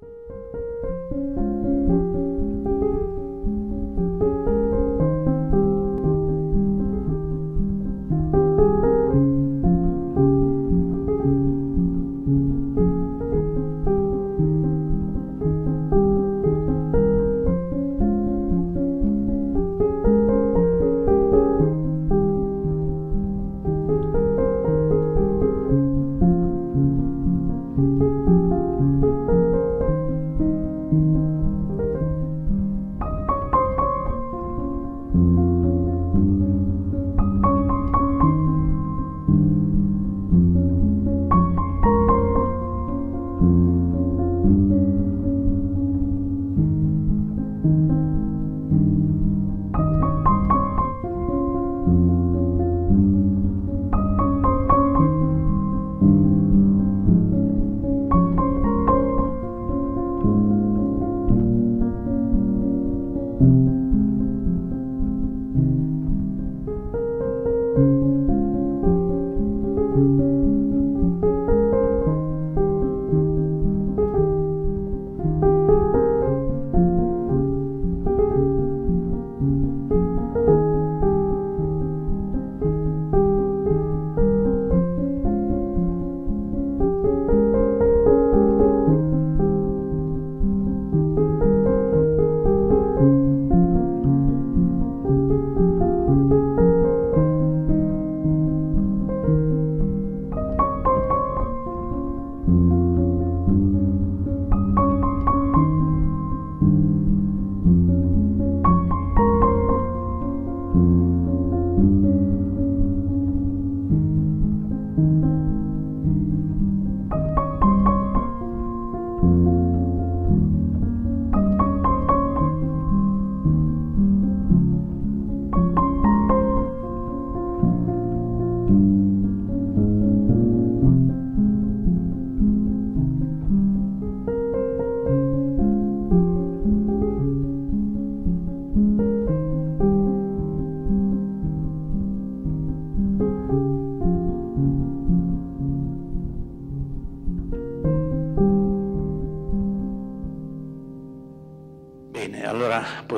thank you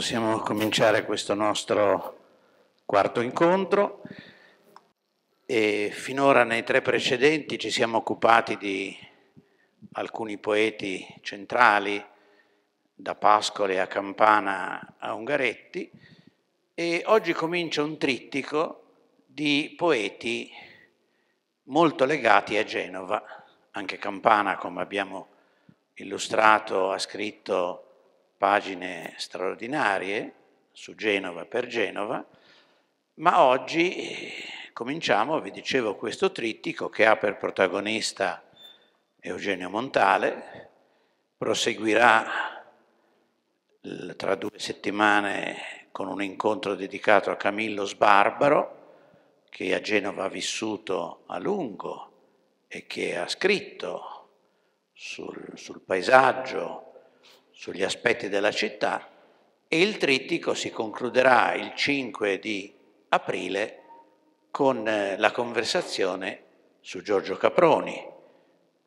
possiamo cominciare questo nostro quarto incontro. E finora nei tre precedenti ci siamo occupati di alcuni poeti centrali, da Pascole a Campana a Ungaretti, e oggi comincia un trittico di poeti molto legati a Genova. Anche Campana, come abbiamo illustrato, ha scritto pagine straordinarie su Genova per Genova, ma oggi eh, cominciamo, vi dicevo, questo trittico che ha per protagonista Eugenio Montale, proseguirà tra due settimane con un incontro dedicato a Camillo Sbarbaro, che a Genova ha vissuto a lungo e che ha scritto sul, sul paesaggio, sugli aspetti della città e il trittico si concluderà il 5 di aprile con eh, la conversazione su Giorgio Caproni.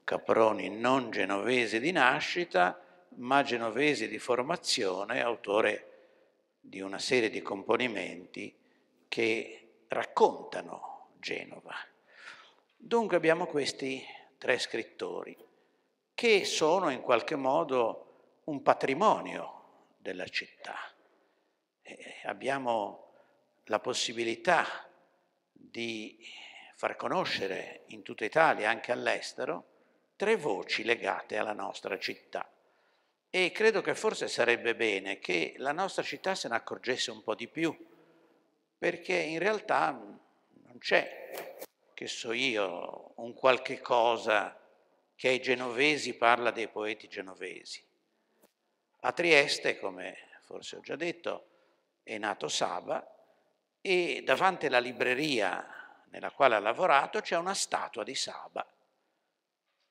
Caproni non genovese di nascita, ma genovese di formazione, autore di una serie di componimenti che raccontano Genova. Dunque abbiamo questi tre scrittori che sono in qualche modo un patrimonio della città. E abbiamo la possibilità di far conoscere in tutta Italia, anche all'estero, tre voci legate alla nostra città. E credo che forse sarebbe bene che la nostra città se ne accorgesse un po' di più, perché in realtà non c'è, che so io, un qualche cosa che ai genovesi parla dei poeti genovesi. A Trieste, come forse ho già detto, è nato Saba e davanti alla libreria nella quale ha lavorato c'è una statua di Saba.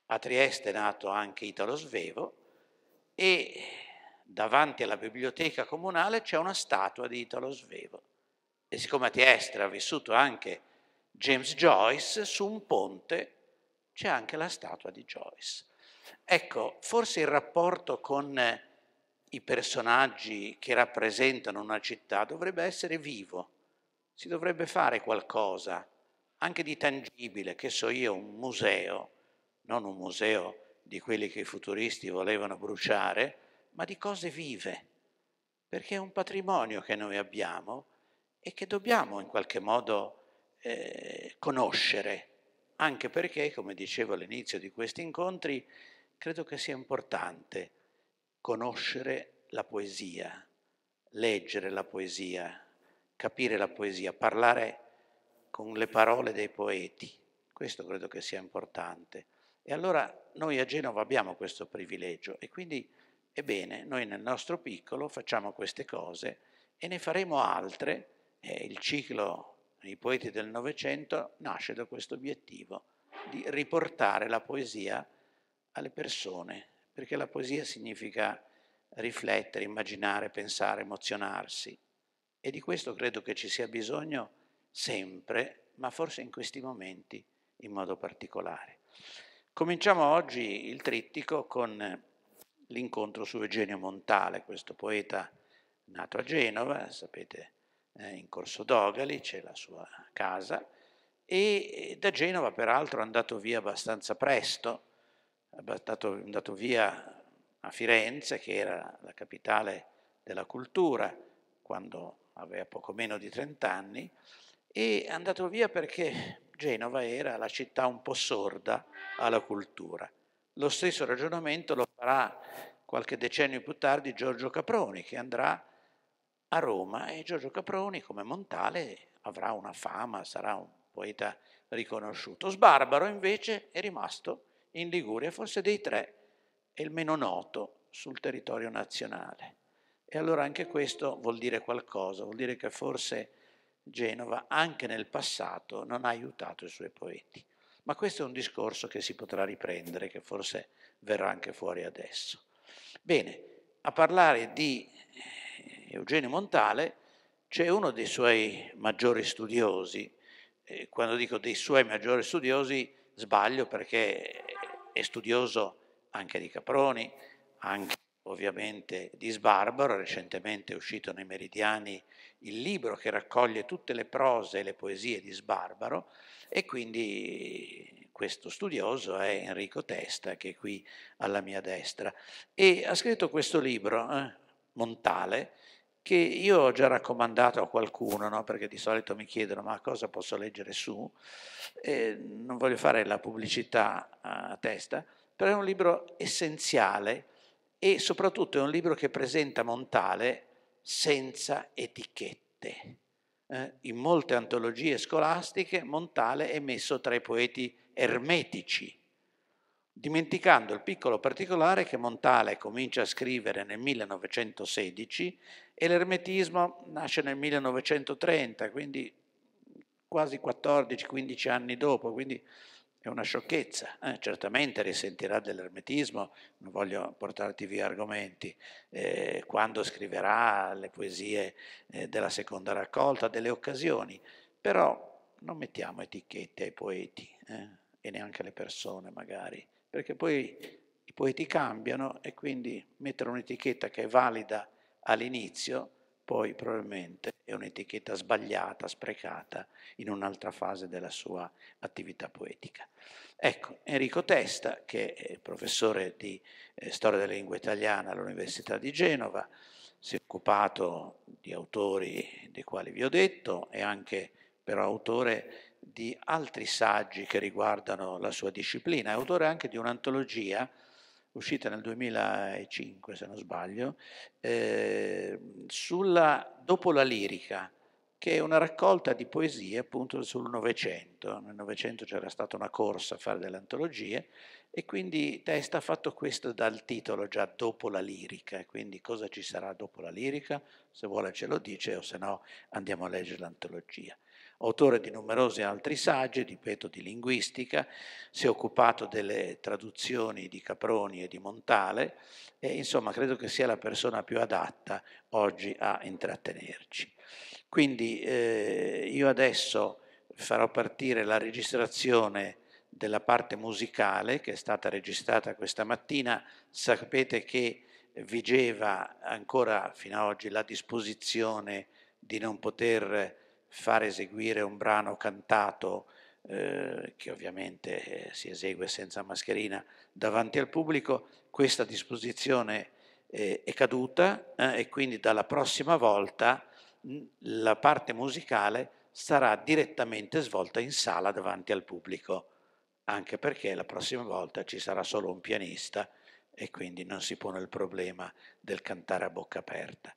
A Trieste è nato anche Italo Svevo e davanti alla biblioteca comunale c'è una statua di Italo Svevo. E siccome a Trieste ha vissuto anche James Joyce, su un ponte c'è anche la statua di Joyce. Ecco, forse il rapporto con i personaggi che rappresentano una città dovrebbe essere vivo, si dovrebbe fare qualcosa anche di tangibile, che so io, un museo, non un museo di quelli che i futuristi volevano bruciare, ma di cose vive, perché è un patrimonio che noi abbiamo e che dobbiamo in qualche modo eh, conoscere, anche perché, come dicevo all'inizio di questi incontri, credo che sia importante conoscere la poesia, leggere la poesia, capire la poesia, parlare con le parole dei poeti. Questo credo che sia importante. E allora noi a Genova abbiamo questo privilegio e quindi ebbene, noi nel nostro piccolo facciamo queste cose e ne faremo altre. Eh, il ciclo I poeti del Novecento nasce da questo obiettivo di riportare la poesia alle persone, perché la poesia significa riflettere, immaginare, pensare, emozionarsi e di questo credo che ci sia bisogno sempre, ma forse in questi momenti in modo particolare. Cominciamo oggi il trittico con l'incontro su Eugenio Montale, questo poeta nato a Genova, sapete, eh, in Corso d'Ogali, c'è la sua casa, e da Genova peraltro è andato via abbastanza presto, andato, andato via a Firenze, che era la capitale della cultura, quando aveva poco meno di 30 anni, e è andato via perché Genova era la città un po' sorda alla cultura. Lo stesso ragionamento lo farà qualche decennio più tardi Giorgio Caproni, che andrà a Roma e Giorgio Caproni, come Montale, avrà una fama, sarà un poeta riconosciuto. Sbarbaro invece è rimasto in Liguria, forse dei tre è il meno noto sul territorio nazionale. E allora anche questo vuol dire qualcosa, vuol dire che forse Genova anche nel passato non ha aiutato i suoi poeti. Ma questo è un discorso che si potrà riprendere, che forse verrà anche fuori adesso. Bene, a parlare di eh, Eugenio Montale c'è uno dei suoi maggiori studiosi. Quando dico dei suoi maggiori studiosi sbaglio perché è studioso anche di Caproni, anche ovviamente di Sbarbaro, recentemente è uscito nei Meridiani il libro che raccoglie tutte le prose e le poesie di Sbarbaro e quindi questo studioso è Enrico Testa che è qui alla mia destra e ha scritto questo libro, eh, Montale, che io ho già raccomandato a qualcuno, no? perché di solito mi chiedono ma cosa posso leggere su, e non voglio fare la pubblicità a testa, però è un libro essenziale e soprattutto è un libro che presenta Montale senza etichette. Eh, in molte antologie scolastiche Montale è messo tra i poeti ermetici, dimenticando il piccolo particolare che Montale comincia a scrivere nel 1916 e l'ermetismo nasce nel 1930, quindi quasi 14-15 anni dopo, quindi è una sciocchezza. Eh, certamente risentirà dell'ermetismo, non voglio portarti via argomenti, eh, quando scriverà le poesie eh, della seconda raccolta, delle occasioni, però non mettiamo etichette ai poeti eh, e neanche alle persone magari perché poi i poeti cambiano e quindi mettere un'etichetta che è valida all'inizio, poi probabilmente è un'etichetta sbagliata, sprecata in un'altra fase della sua attività poetica. Ecco, Enrico Testa, che è professore di eh, storia della lingua italiana all'Università di Genova, si è occupato di autori dei quali vi ho detto, è anche però autore di altri saggi che riguardano la sua disciplina, è autore anche di un'antologia uscita nel 2005 se non sbaglio, eh, sulla, dopo la lirica, che è una raccolta di poesie appunto sul Novecento. Nel Novecento c'era stata una corsa a fare delle antologie e quindi Testa ha fatto questo dal titolo già dopo la lirica, quindi cosa ci sarà dopo la lirica? Se vuole ce lo dice o se no andiamo a leggere l'antologia autore di numerosi altri saggi, ripeto, di linguistica, si è occupato delle traduzioni di Caproni e di Montale e insomma credo che sia la persona più adatta oggi a intrattenerci. Quindi eh, io adesso farò partire la registrazione della parte musicale che è stata registrata questa mattina. Sapete che vigeva ancora fino ad oggi la disposizione di non poter far eseguire un brano cantato eh, che ovviamente eh, si esegue senza mascherina davanti al pubblico, questa disposizione eh, è caduta eh, e quindi dalla prossima volta la parte musicale sarà direttamente svolta in sala davanti al pubblico, anche perché la prossima volta ci sarà solo un pianista e quindi non si pone il problema del cantare a bocca aperta.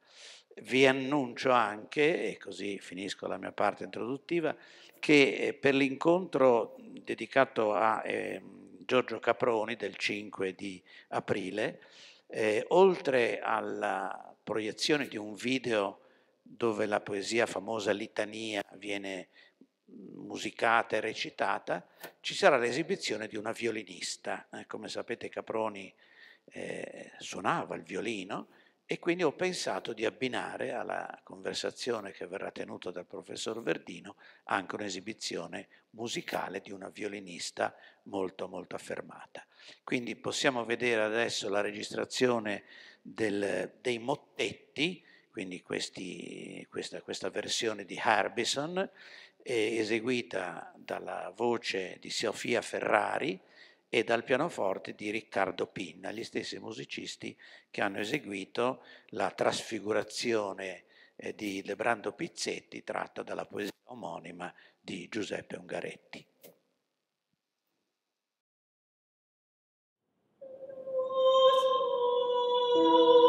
Vi annuncio anche, e così finisco la mia parte introduttiva, che eh, per l'incontro dedicato a eh, Giorgio Caproni del 5 di aprile, eh, oltre alla proiezione di un video dove la poesia famosa Litania viene musicata e recitata, ci sarà l'esibizione di una violinista. Eh, come sapete Caproni eh, suonava il violino e quindi ho pensato di abbinare alla conversazione che verrà tenuta dal professor Verdino anche un'esibizione musicale di una violinista molto molto affermata. Quindi possiamo vedere adesso la registrazione del, dei mottetti, quindi questi, questa, questa, versione di Harbison, eh, eseguita dalla voce di Sofia Ferrari, e dal pianoforte di Riccardo Pinna, gli stessi musicisti che hanno eseguito la trasfigurazione eh, di Lebrando Pizzetti tratta dalla poesia omonima di Giuseppe Ungaretti. Música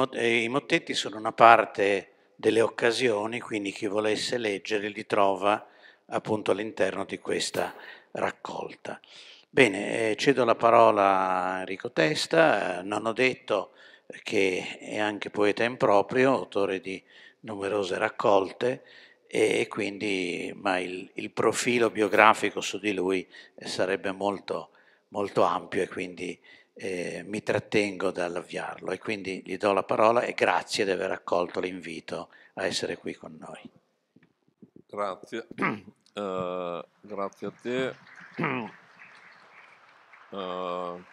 mot- eh, i mottetti sono una parte delle occasioni, quindi chi volesse leggere li trova appunto all'interno di questa raccolta. Bene, eh, cedo la parola a Enrico Testa, non ho detto che è anche poeta improprio, autore di numerose raccolte e quindi ma il, il profilo biografico su di lui sarebbe molto, molto ampio e quindi eh, mi trattengo dall'avviarlo e quindi gli do la parola e grazie di aver accolto l'invito a essere qui con noi. Grazie, uh, grazie a te. Uh,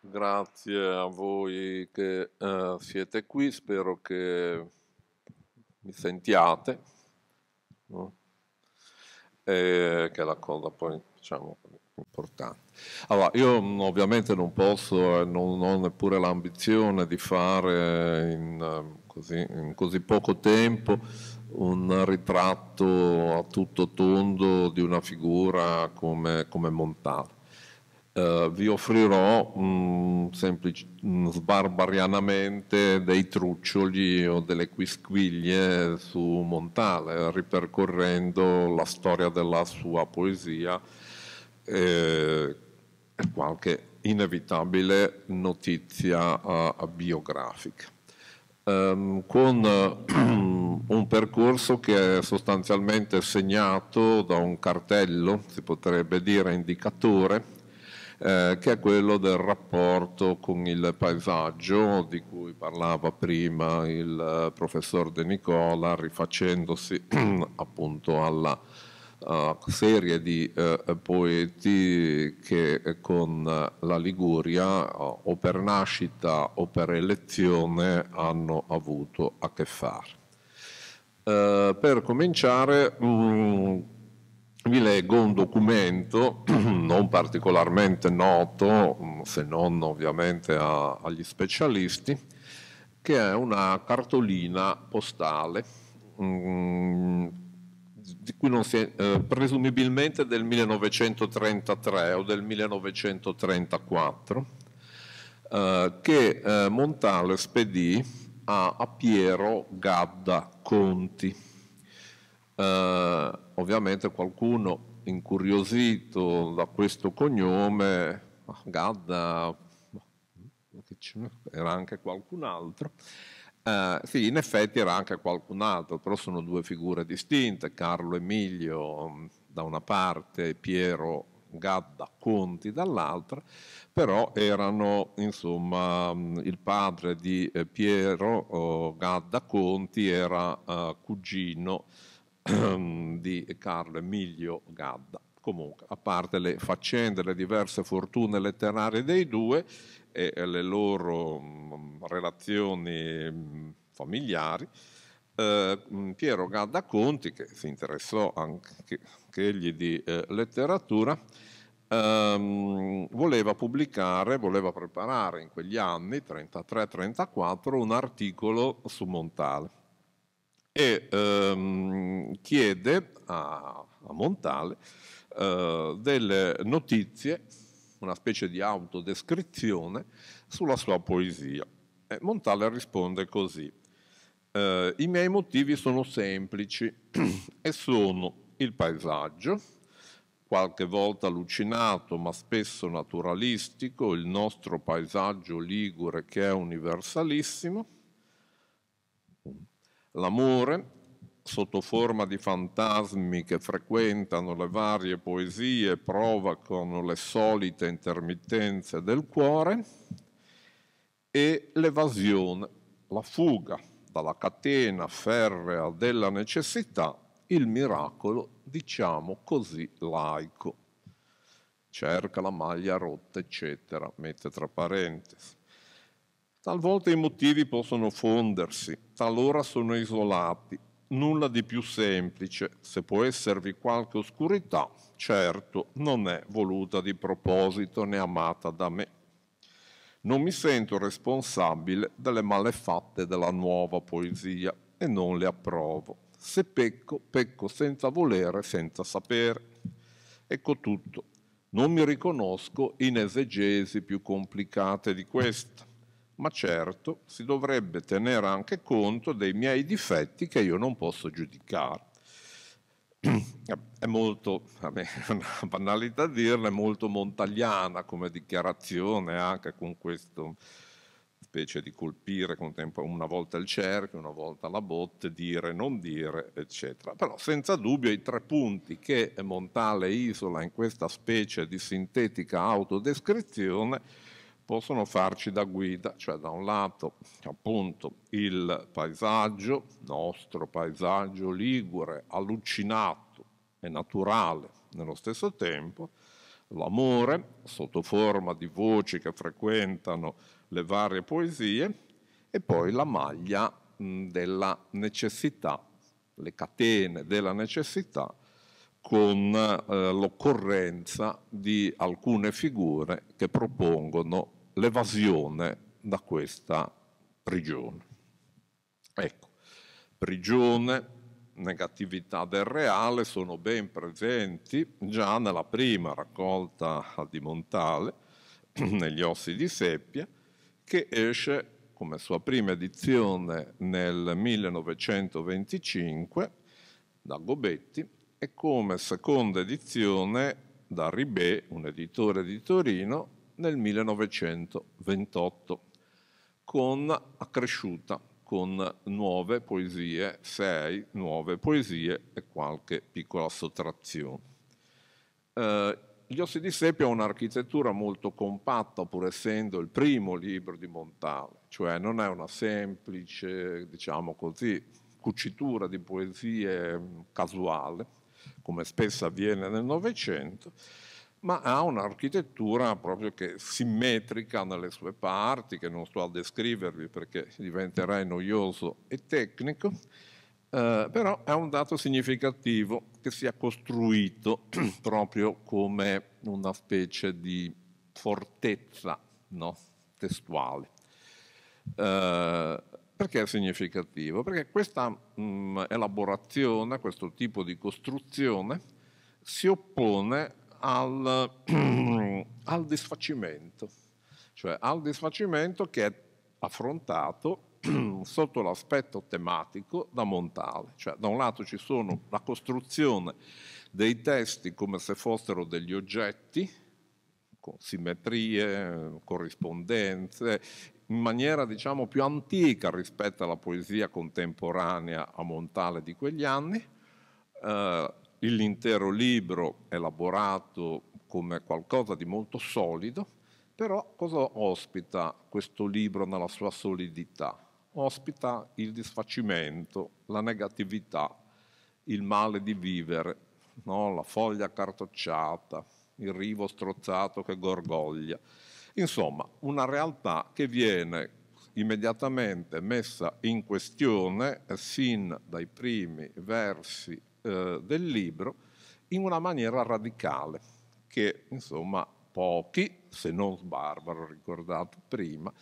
grazie a voi che uh, siete qui, spero che mi sentiate, no? e che la cosa poi diciamo importanti. Allora, io mm, ovviamente non posso, non ho neppure l'ambizione di fare in ehm, così, in così poco tempo un ritratto a tutto tondo di una figura come, come Montale. Eh, vi offrirò mh, semplici, mh, sbarbarianamente dei truccioli o delle quisquiglie su Montale, ripercorrendo la storia della sua poesia eh, qualche inevitabile notizia uh, biografica. Um, con eh, un percorso che è sostanzialmente segnato da un cartello, si potrebbe dire indicatore, eh, che è quello del rapporto con il paesaggio di cui parlava prima il eh, professor De Nicola, rifacendosi appunto alla serie di uh, poeti che eh, con la Liguria uh, o per nascita o per elezione hanno avuto a che fare. per cominciare um, vi leggo un documento non particolarmente noto, mm, se non ovviamente a, agli specialisti, che è una cartolina postale um, di cui non si è, eh, presumibilmente del 1933 o del 1934, eh, che eh, Montale spedì a, a Piero Gadda Conti. Eh, ovviamente qualcuno incuriosito da questo cognome, Gadda, era anche qualcun altro, eh, sì, in effetti era anche qualcun altro, però sono due figure distinte, Carlo Emilio mm, da una parte e Piero Gadda Conti dall'altra, però erano insomma mm, il padre di eh, Piero oh, Gadda Conti era eh, cugino di Carlo Emilio Gadda. Comunque, a parte le faccende, le diverse fortune letterarie dei due, e le loro mm, relazioni mm, familiari, eh, mm, Piero Gadda Conti, che si interessò anche egli di eh, letteratura, ehm, voleva pubblicare, voleva preparare in quegli anni, 33-34, un articolo su Montale e ehm, chiede a, a Montale eh, delle notizie una specie di autodescrizione sulla sua poesia. E Montale risponde così. Eh, I miei motivi sono semplici e sono il paesaggio, qualche volta allucinato ma spesso naturalistico, il nostro paesaggio ligure che è universalissimo, l'amore sotto forma di fantasmi che frequentano le varie poesie, provocano le solite intermittenze del cuore e l'evasione, la fuga dalla catena ferrea della necessità, il miracolo, diciamo così, laico. Cerca la maglia rotta, eccetera, mette tra parentesi. Talvolta i motivi possono fondersi, talora sono isolati, nulla di più semplice, se può esservi qualche oscurità, certo non è voluta di proposito né amata da me. Non mi sento responsabile delle malefatte della nuova poesia e non le approvo. Se pecco, pecco senza volere, senza sapere. Ecco tutto. Non mi riconosco in esegesi più complicate di questa ma certo si dovrebbe tenere anche conto dei miei difetti che io non posso giudicare. È molto, è una banalità dirla, è molto montagliana come dichiarazione, anche con questa specie di colpire una volta il cerchio, una volta la botte, dire, non dire, eccetera. Però senza dubbio i tre punti che Montale isola in questa specie di sintetica autodescrizione possono farci da guida, cioè da un lato appunto il paesaggio, nostro paesaggio ligure, allucinato e naturale nello stesso tempo, l'amore sotto forma di voci che frequentano le varie poesie e poi la maglia della necessità, le catene della necessità con eh, l'occorrenza di alcune figure che propongono l'evasione da questa prigione. Ecco, prigione, negatività del reale sono ben presenti già nella prima raccolta di Montale, negli Ossi di Seppia, che esce come sua prima edizione nel 1925 da Gobetti e come seconda edizione da Ribé, un editore di Torino, nel 1928, con, accresciuta con nuove poesie, sei nuove poesie e qualche piccola sottrazione. Eh, gli Ossi di Seppia ha un'architettura molto compatta, pur essendo il primo libro di Montale, cioè non è una semplice, diciamo così, cucitura di poesie mm, casuale, come spesso avviene nel Novecento, ma ha un'architettura proprio che simmetrica nelle sue parti, che non sto a descrivervi perché diventerai noioso e tecnico, eh, però è un dato significativo che si è costruito proprio come una specie di fortezza no? testuale. Eh, perché è significativo? Perché questa mh, mm, elaborazione, questo tipo di costruzione si oppone al, al disfacimento, cioè al disfacimento che è affrontato sotto l'aspetto tematico da Montale, cioè da un lato ci sono la costruzione dei testi come se fossero degli oggetti, con simmetrie, corrispondenze, in maniera diciamo più antica rispetto alla poesia contemporanea a Montale di quegli anni, eh, l'intero libro elaborato come qualcosa di molto solido, però cosa ospita questo libro nella sua solidità? Ospita il disfacimento, la negatività, il male di vivere, no? la foglia cartocciata, il rivo strozzato che gorgoglia. Insomma, una realtà che viene immediatamente messa in questione eh, sin dai primi versi eh, del libro in una maniera radicale, che insomma pochi, se non Sbarbaro ricordato prima,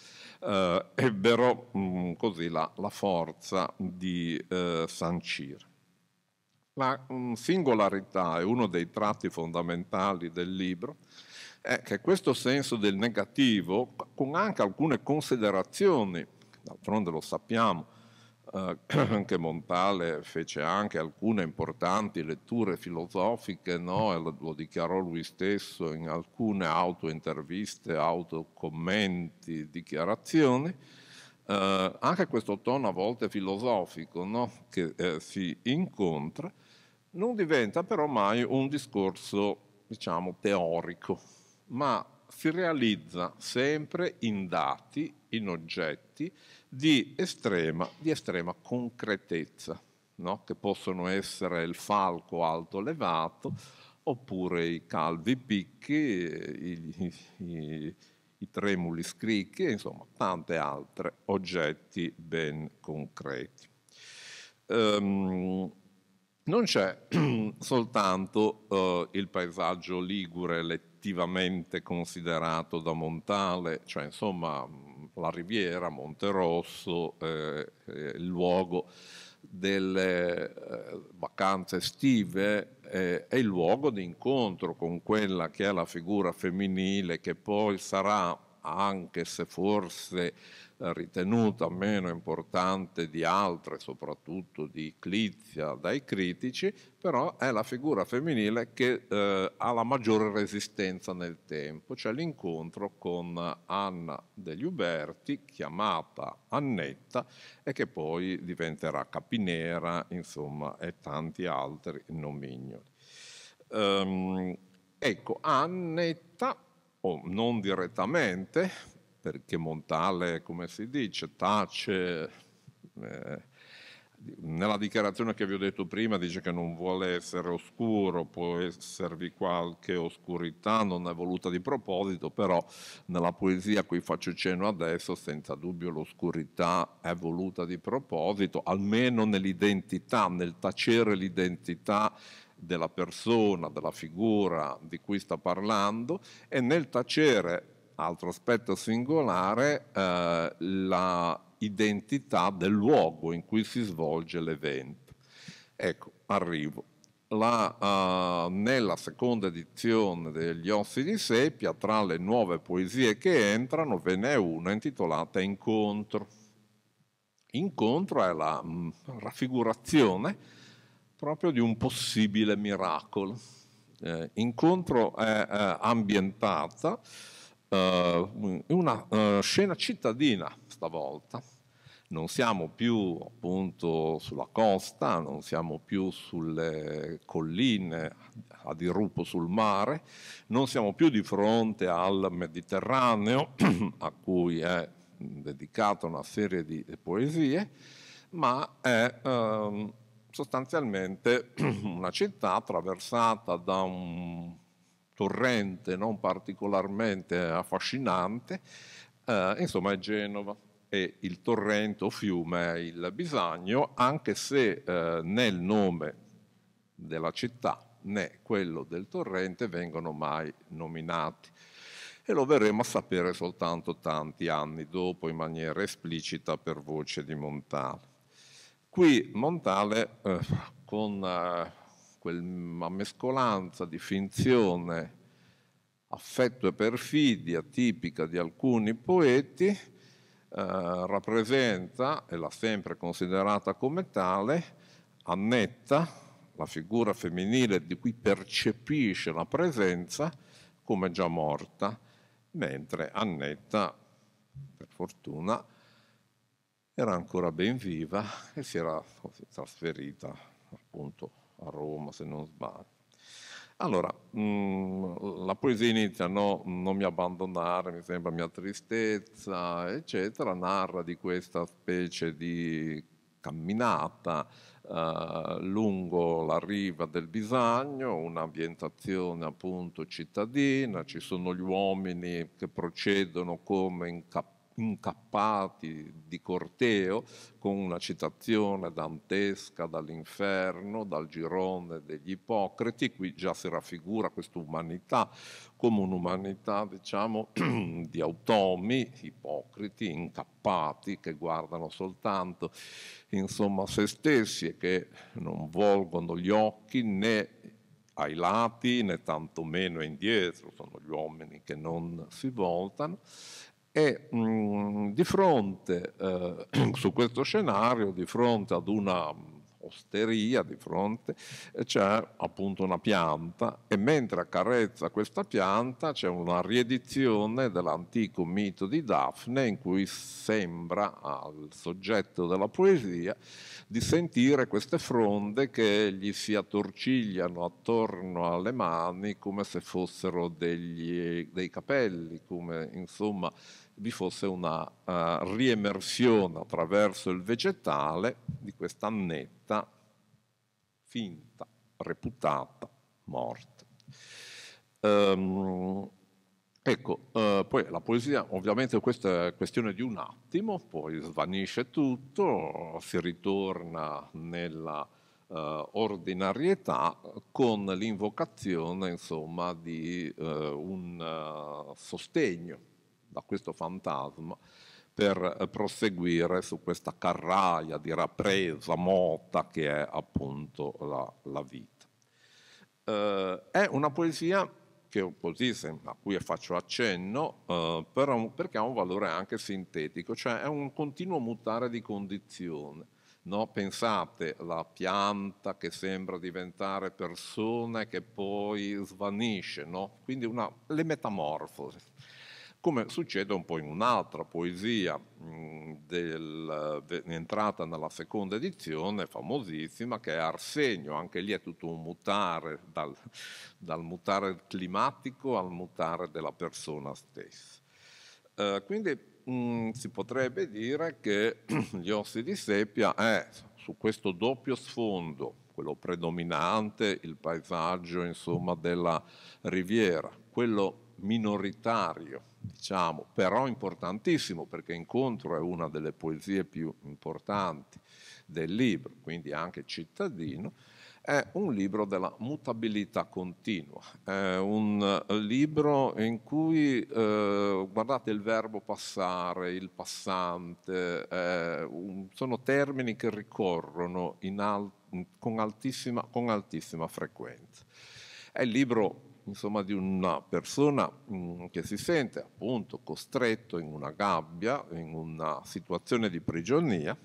eh, ebbero mh, mm, così la, la, forza di eh, sancire. La mh, mm, singolarità è uno dei tratti fondamentali del libro, è che questo senso del negativo, con anche alcune considerazioni, d'altronde lo sappiamo, eh, anche Montale fece anche alcune importanti letture filosofiche, no? lo dichiarò lui stesso in alcune auto-interviste, auto-commenti, dichiarazioni, eh, anche questo tono a volte filosofico no? che eh, si incontra, non diventa però mai un discorso, diciamo, teorico, ma si realizza sempre in dati, in oggetti, di estrema, di estrema concretezza, no? che possono essere il falco alto levato oppure i calvi picchi, i, i, i tremuli scricchi, insomma tante altre oggetti ben concreti. Um, non c'è soltanto uh, il paesaggio ligure lettivamente considerato da Montale, cioè insomma la Riviera, Monte Rosso, eh, eh il luogo delle eh, vacanze estive eh, è il luogo di incontro con quella che è la figura femminile che poi sarà, anche se forse ritenuta meno importante di altre, soprattutto di Clizia dai critici, però è la figura femminile che eh, ha la maggiore resistenza nel tempo, cioè l'incontro con Anna degli Uberti, chiamata Annetta, e che poi diventerà Capinera, insomma, e tanti altri nomignoli. Um, ecco, Annetta, o oh, non direttamente, perché Montale, come si dice, tace. Eh, nella dichiarazione che vi ho detto prima dice che non vuole essere oscuro, può esservi qualche oscurità, non è voluta di proposito, però nella poesia a cui faccio cenno adesso, senza dubbio l'oscurità è voluta di proposito, almeno nell'identità, nel tacere l'identità della persona, della figura di cui sta parlando e nel tacere altro aspetto singolare, eh, la identità del luogo in cui si svolge l'evento. Ecco, arrivo. La, uh, nella seconda edizione degli Ossi di Seppia, tra le nuove poesie che entrano, ve n'è una intitolata Incontro. Incontro è la mh, mm, raffigurazione proprio di un possibile miracolo. Eh, incontro è eh, ambientata eh, una eh, scena cittadina stavolta. Non siamo più appunto sulla costa, non siamo più sulle colline a dirupo sul mare, non siamo più di fronte al Mediterraneo a cui è dedicata una serie di poesie, ma è ehm, sostanzialmente una città attraversata da un torrente non particolarmente affascinante, eh, insomma è Genova e il torrente o fiume è il Bisagno, anche se eh, né il nome della città né quello del torrente vengono mai nominati. E lo verremo a sapere soltanto tanti anni dopo in maniera esplicita per voce di Montale. Qui Montale eh, con eh, quella mescolanza di finzione, affetto e perfidia tipica di alcuni poeti, eh, rappresenta, e l'ha sempre considerata come tale, annetta la figura femminile di cui percepisce la presenza come già morta, mentre Annetta, per fortuna, era ancora ben viva e si era trasferita appunto a Roma se non sbaglio. Allora, mm, la poesia inizia, no, non mi abbandonare, mi sembra mia tristezza, eccetera, narra di questa specie di camminata eh, lungo la riva del Bisagno, un'ambientazione appunto cittadina, ci sono gli uomini che procedono come incappati incappati di corteo con una citazione dantesca dall'inferno, dal girone degli ipocriti, qui già si raffigura questa umanità come un'umanità diciamo di automi, ipocriti, incappati che guardano soltanto insomma se stessi e che non volgono gli occhi né ai lati né tantomeno indietro, sono gli uomini che non si voltano e mh, mm, di fronte eh, su questo scenario, di fronte ad una osteria di fronte c'è appunto una pianta e mentre accarezza questa pianta c'è una riedizione dell'antico mito di Daphne in cui sembra al soggetto della poesia di sentire queste fronde che gli si attorcigliano attorno alle mani come se fossero degli, dei capelli, come insomma vi fosse una uh, riemersione attraverso il vegetale di questa annetta questa finta, reputata morte. Um, Ecco, eh, poi la poesia, ovviamente questa è questione di un attimo, poi svanisce tutto, si ritorna nella eh, ordinarietà con l'invocazione, insomma, di eh, un eh, sostegno da questo fantasma per eh, proseguire su questa carraia di rappresa mota che è appunto la, la vita. Eh, è una poesia che così, a cui faccio accenno, eh, un, perché ha un valore anche sintetico, cioè è un continuo mutare di condizione. No? Pensate la pianta che sembra diventare persona e che poi svanisce, no? quindi una, le metamorfosi come succede un po' in un'altra poesia mm, del, entrata nella seconda edizione, famosissima, che è Arsenio, anche lì è tutto un mutare, dal, dal mutare climatico al mutare della persona stessa. Eh, quindi mh, mm, si potrebbe dire che Gli ossi di seppia è eh, su questo doppio sfondo, quello predominante, il paesaggio insomma, della riviera, quello minoritario, diciamo, però importantissimo perché Incontro è una delle poesie più importanti del libro, quindi anche cittadino, è un libro della mutabilità continua, è un eh, libro in cui eh, guardate il verbo passare, il passante, eh, un, sono termini che ricorrono al, con, altissima, con altissima frequenza. È il libro insomma, di una persona mm, che si sente appunto costretto in una gabbia, in una situazione di prigionia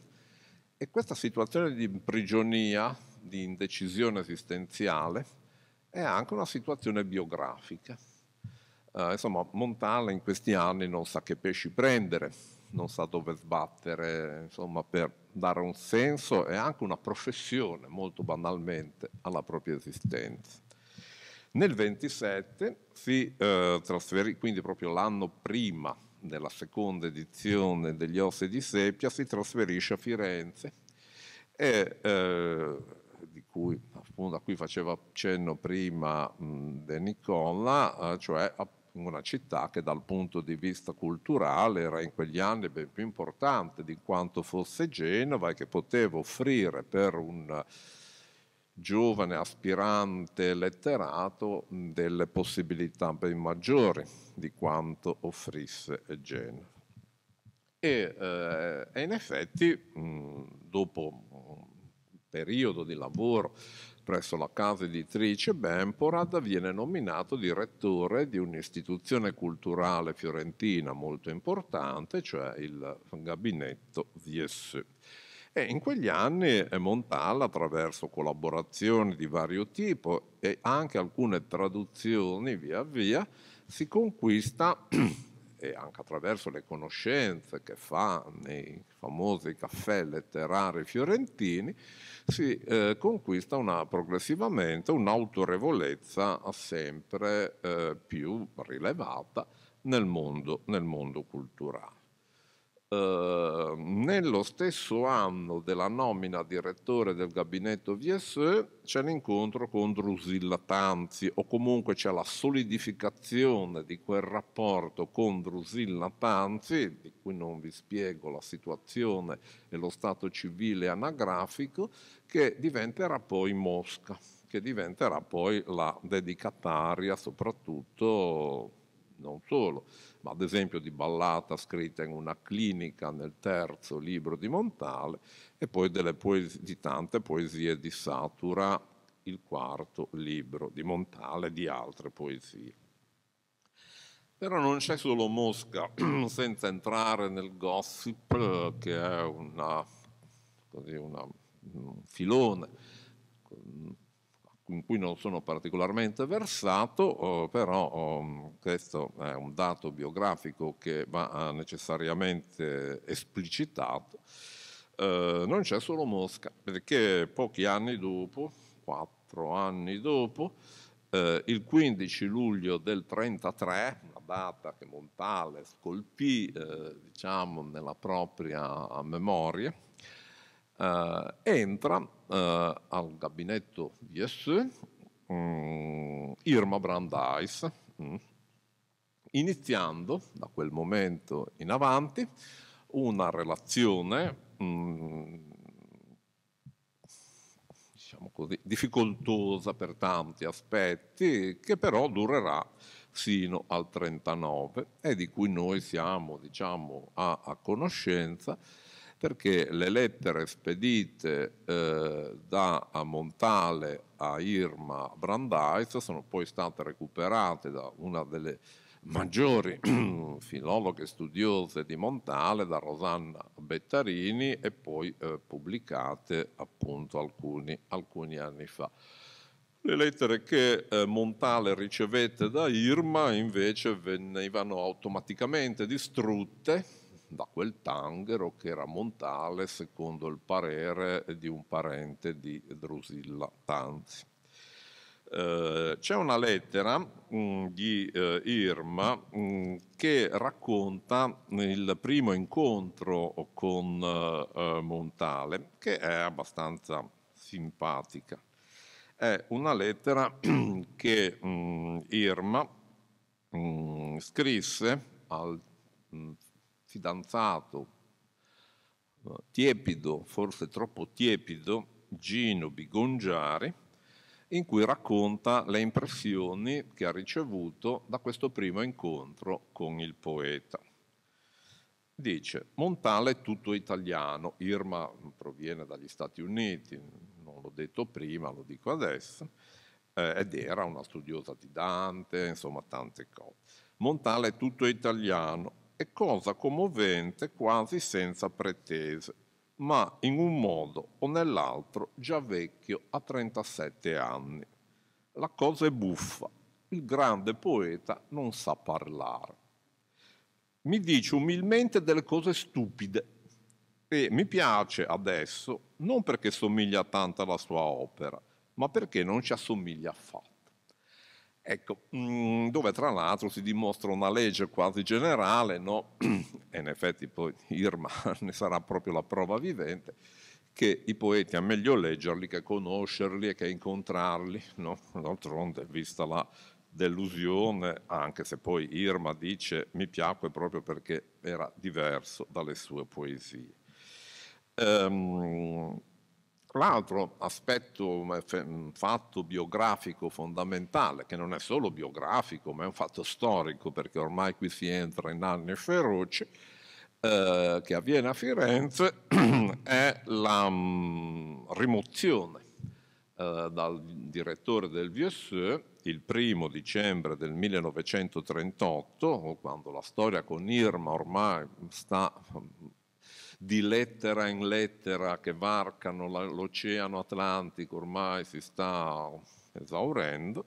e questa situazione di prigionia, di indecisione esistenziale, è anche una situazione biografica. Eh, insomma, Montale in questi anni non sa che pesci prendere, non sa dove sbattere, insomma, per dare un senso e anche una professione, molto banalmente, alla propria esistenza. Nel 27 si eh, trasferì, quindi proprio l'anno prima della seconda edizione degli Ossi di Seppia, si trasferisce a Firenze, e, eh, cui, appunto, a cui faceva cenno prima De Nicola, eh, cioè una città che dal punto di vista culturale era in quegli anni ben più importante di quanto fosse Genova e che poteva offrire per un giovane aspirante letterato delle possibilità ben maggiori di quanto offrisse Genova. E, eh, in effetti, dopo un periodo di lavoro presso la casa editrice Bemporad, viene nominato direttore di un'istituzione culturale fiorentina molto importante, cioè il Gabinetto Viesse e in quegli anni eh, Montalla, attraverso collaborazioni di vario tipo e anche alcune traduzioni via via, si conquista, e anche attraverso le conoscenze che fa nei famosi caffè letterari fiorentini, si eh, conquista una, progressivamente un'autorevolezza sempre eh, più rilevata nel mondo, nel mondo culturale. Ehm, nello stesso anno della nomina a direttore del gabinetto VSE c'è l'incontro con Drusilla Tanzi o comunque c'è la solidificazione di quel rapporto con Drusilla Tanzi, di cui non vi spiego la situazione e lo stato civile anagrafico, che diventerà poi Mosca, che diventerà poi la dedicataria soprattutto non solo ma ad esempio di ballata scritta in una clinica nel terzo libro di Montale, e poi poesie, di tante poesie di Satura, il quarto libro di Montale, di altre poesie. Però non c'è solo Mosca, senza entrare nel gossip, che è una, così, una, un filone in cui non sono particolarmente versato, oh, però oh, questo è un dato biografico che va eh, necessariamente esplicitato. Eh, non c'è solo Mosca, perché pochi anni dopo, quattro anni dopo, eh, il 15 luglio del 1933, una data che Montale scolpì diciamo, nella propria memoria, eh, entra eh, al gabinetto di SE mm, Irma Brandeis, mm, iniziando da quel momento in avanti una relazione mm, diciamo così, difficoltosa per tanti aspetti, che però durerà sino al 39 e di cui noi siamo diciamo, a, a conoscenza perché le lettere spedite eh, da Montale a Irma Brandeis sono poi state recuperate da una delle maggiori filologhe studiose di Montale, da Rosanna Bettarini, e poi eh, pubblicate appunto alcuni, alcuni anni fa. Le lettere che eh, Montale ricevette da Irma invece venivano automaticamente distrutte da quel Tanghero che era montale secondo il parere di un parente di Drusilla Tanzi. Eh, c'è una lettera mm, di eh, Irma mm, che racconta il primo incontro con eh, Montale, che è abbastanza simpatica. È una lettera che mm, Irma scrisse al fidanzato, eh, tiepido, forse troppo tiepido, Gino Bigongiari, in cui racconta le impressioni che ha ricevuto da questo primo incontro con il poeta. Dice, Montale è tutto italiano, Irma proviene dagli Stati Uniti, non l'ho detto prima, lo dico adesso, eh, ed era una studiosa di Dante, insomma tante cose. Montale è tutto italiano, è cosa commovente quasi senza pretese, ma in un modo o nell'altro già vecchio a 37 anni. La cosa è buffa, il grande poeta non sa parlare. Mi dice umilmente delle cose stupide e mi piace adesso non perché somiglia tanto alla sua opera, ma perché non ci assomiglia affatto. Ecco, mm, dove tra l'altro si dimostra una legge quasi generale, no? e in effetti poi Irma ne sarà proprio la prova vivente, che i poeti è meglio leggerli che conoscerli e che incontrarli, no? d'altronde vista la delusione, anche se poi Irma dice mi piacque proprio perché era diverso dalle sue poesie. Um, L'altro aspetto, un mm, mm, fatto biografico fondamentale, che non è solo biografico, ma è un fatto storico, perché ormai qui si entra in anni feroci, eh, che avviene a Firenze, è la mh, mm, rimozione eh, dal direttore del Vieux il primo dicembre del 1938, quando la storia con Irma ormai sta di lettera in lettera che varcano l'oceano Atlantico, ormai si sta esaurendo,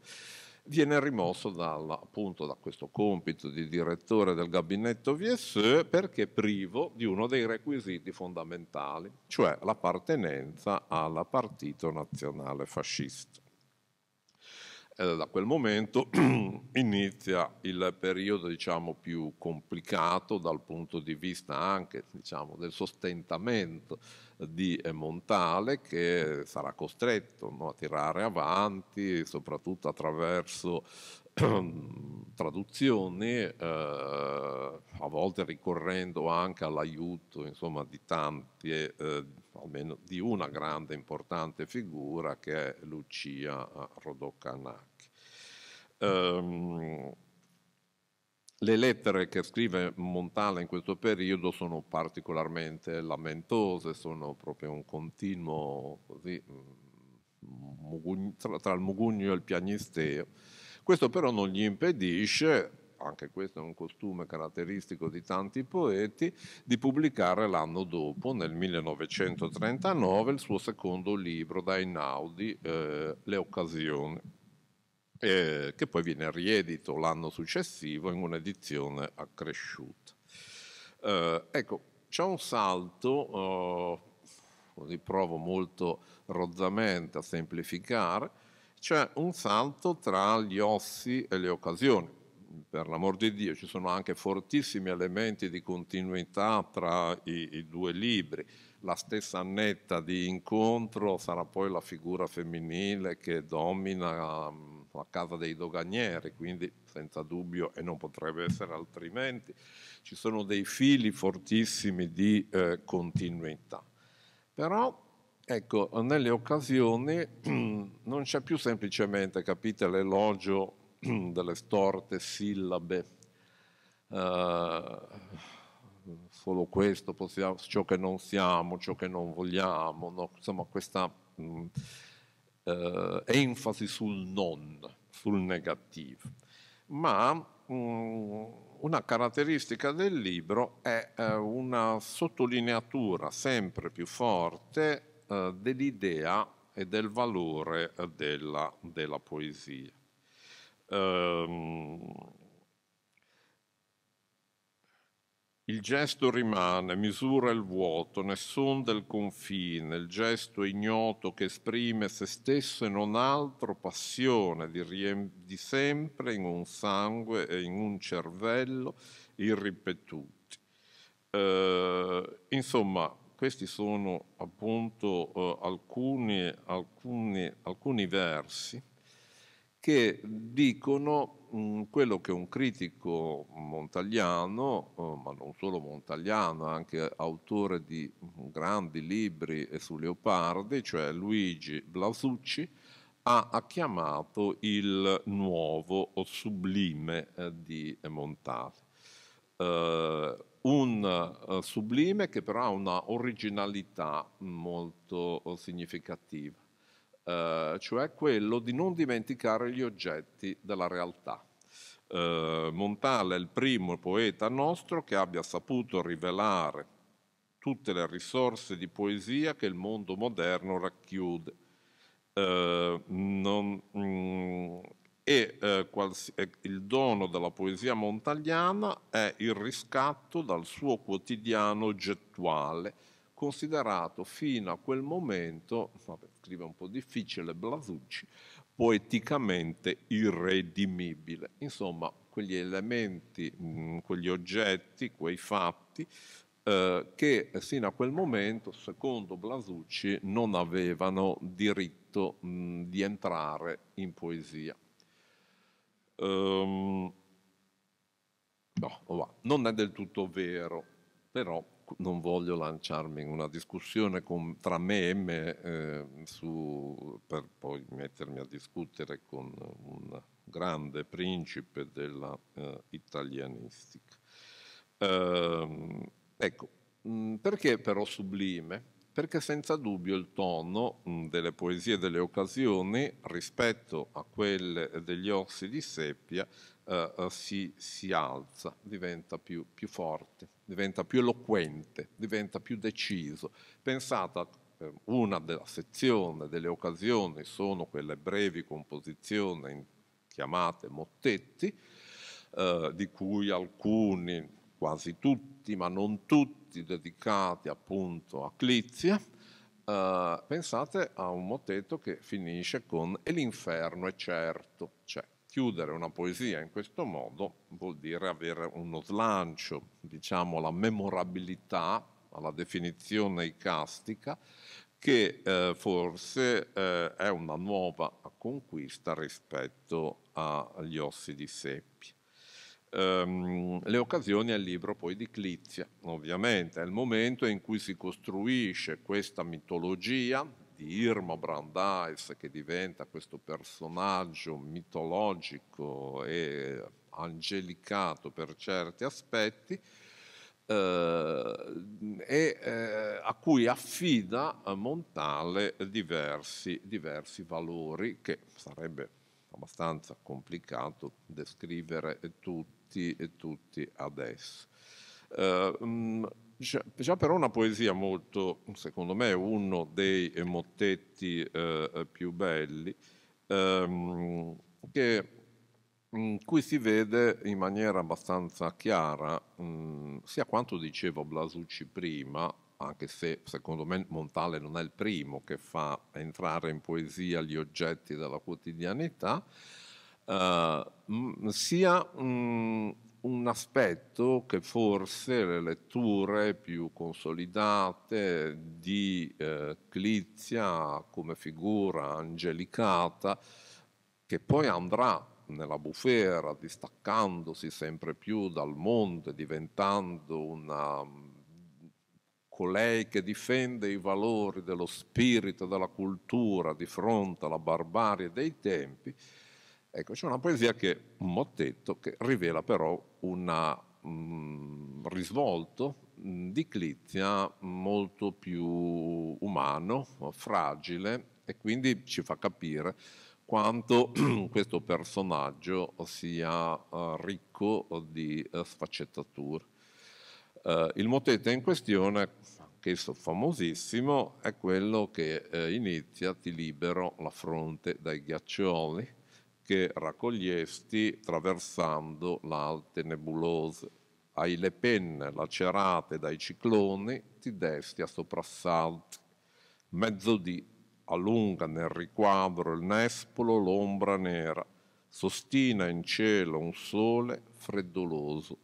viene rimosso dalla, appunto da questo compito di direttore del gabinetto VSE perché privo di uno dei requisiti fondamentali, cioè l'appartenenza al partito nazionale fascista. Eh, da quel momento inizia il periodo diciamo, più complicato dal punto di vista anche diciamo, del sostentamento di Montale che sarà costretto no, a tirare avanti soprattutto attraverso traduzioni, eh, a volte ricorrendo anche all'aiuto insomma, di tante eh, almeno di una grande importante figura che è Lucia eh, Rodoccanacchi. Um, le lettere che scrive Montale in questo periodo sono particolarmente lamentose, sono proprio un continuo così, mm, tra, il mugugno e il piagnisteo. Questo però non gli impedisce, anche questo è un costume caratteristico di tanti poeti, di pubblicare l'anno dopo, nel 1939, il suo secondo libro da Einaudi, eh, Le occasioni, eh, che poi viene riedito l'anno successivo in un'edizione accresciuta. Eh, ecco, c'è un salto, così oh, provo molto rozzamente a semplificare, c'è un salto tra gli ossi e le occasioni per l'amor di Dio, ci sono anche fortissimi elementi di continuità tra i, i due libri. La stessa netta di incontro sarà poi la figura femminile che domina mm, la casa dei doganieri, quindi senza dubbio e non potrebbe essere altrimenti. Ci sono dei fili fortissimi di eh, continuità. Però ecco, nelle occasioni non c'è più semplicemente, capite, l'elogio delle storte sillabe, eh, solo questo, possiamo, ciò che non siamo, ciò che non vogliamo, no? insomma questa mh, mm, eh, enfasi sul non, sul negativo. Ma mh, mm, una caratteristica del libro è eh, una sottolineatura sempre più forte eh, dell'idea e del valore eh, della, della poesia. Ehm, il gesto rimane, misura il vuoto, nessun del confine, il gesto ignoto che esprime se stesso e non altro passione di, riemp- di sempre in un sangue e in un cervello irripetuti. Eh, insomma, questi sono appunto eh, alcuni, alcuni, alcuni versi che dicono mm, quello che un critico montagliano, eh, ma non solo montagliano, anche autore di mm, grandi libri su Leopardi, cioè Luigi Blasucci, ha, chiamato il nuovo o sublime eh, di Montale. Eh, un sublime che però ha una originalità molto significativa. Eh, cioè quello di non dimenticare gli oggetti della realtà. Eh, Montale è il primo poeta nostro che abbia saputo rivelare tutte le risorse di poesia che il mondo moderno racchiude. Eh, non, mm, e eh, quals- il dono della poesia montagliana è il riscatto dal suo quotidiano oggettuale considerato fino a quel momento, vabbè, scrive un po' difficile Blasucci, poeticamente irredimibile. Insomma, quegli elementi, mm, quegli oggetti, quei fatti eh, che fino a quel momento, secondo Blasucci, non avevano diritto mh, mm, di entrare in poesia. Um, no, non è del tutto vero, però non voglio lanciarmi in una discussione con, tra me e me eh, su, per poi mettermi a discutere con un grande principe dell'italianistica. Eh, ehm, ecco, mm, perché però sublime? Perché senza dubbio il tono mm, delle poesie delle occasioni rispetto a quelle degli ossi di seppia eh, eh, si, si, alza, diventa più, più, forte, diventa più eloquente, diventa più deciso. Pensate, eh, una della sezione delle occasioni sono quelle brevi composizioni chiamate mottetti, eh, di cui alcuni, quasi tutti, ma non tutti, dedicati appunto a Clizia. Uh, pensate a un motetto che finisce con e l'inferno è certo c'è. Cioè chiudere una poesia in questo modo vuol dire avere uno slancio, diciamo la memorabilità, alla definizione icastica, che eh, forse eh, è una nuova conquista rispetto agli ossi di seppia. Um, le occasioni al libro poi di Clizia, ovviamente, è il momento in cui si costruisce questa mitologia di Irma Brandeis che diventa questo personaggio mitologico e angelicato per certi aspetti, eh, e eh, a cui affida eh, Montale diversi, diversi, valori che sarebbe abbastanza complicato descrivere tutti tutti adesso. Eh, mh, Già però una poesia molto, secondo me, uno dei mottetti eh, eh più belli, ehm, che, in mm, cui si vede in maniera abbastanza chiara mh, mm, sia quanto diceva Blasucci prima, anche se secondo me Montale non è il primo che fa entrare in poesia gli oggetti della quotidianità, eh, mh, sia mh, mm, un aspetto che forse le letture più consolidate di eh, Clizia come figura angelicata, che poi andrà nella bufera, distaccandosi sempre più dal mondo, diventando una mm, colei che difende i valori dello spirito, della cultura di fronte alla barbarie dei tempi, Ecco, c'è una poesia che, un mottetto, che rivela però un mm, risvolto mm, di Clizia molto più umano, fragile e quindi ci fa capire quanto questo personaggio sia eh, ricco di eh, sfaccettature. Eh, il motete in questione, anch'esso famosissimo, è quello che inizia Ti libero la fronte dai ghiaccioli, che raccogliesti traversando le alte nebulose. Hai le penne lacerate dai cicloni, ti desti a soprassalti. Mezzodì allunga nel riquadro il nespolo l'ombra nera, sostina in cielo un sole freddoloso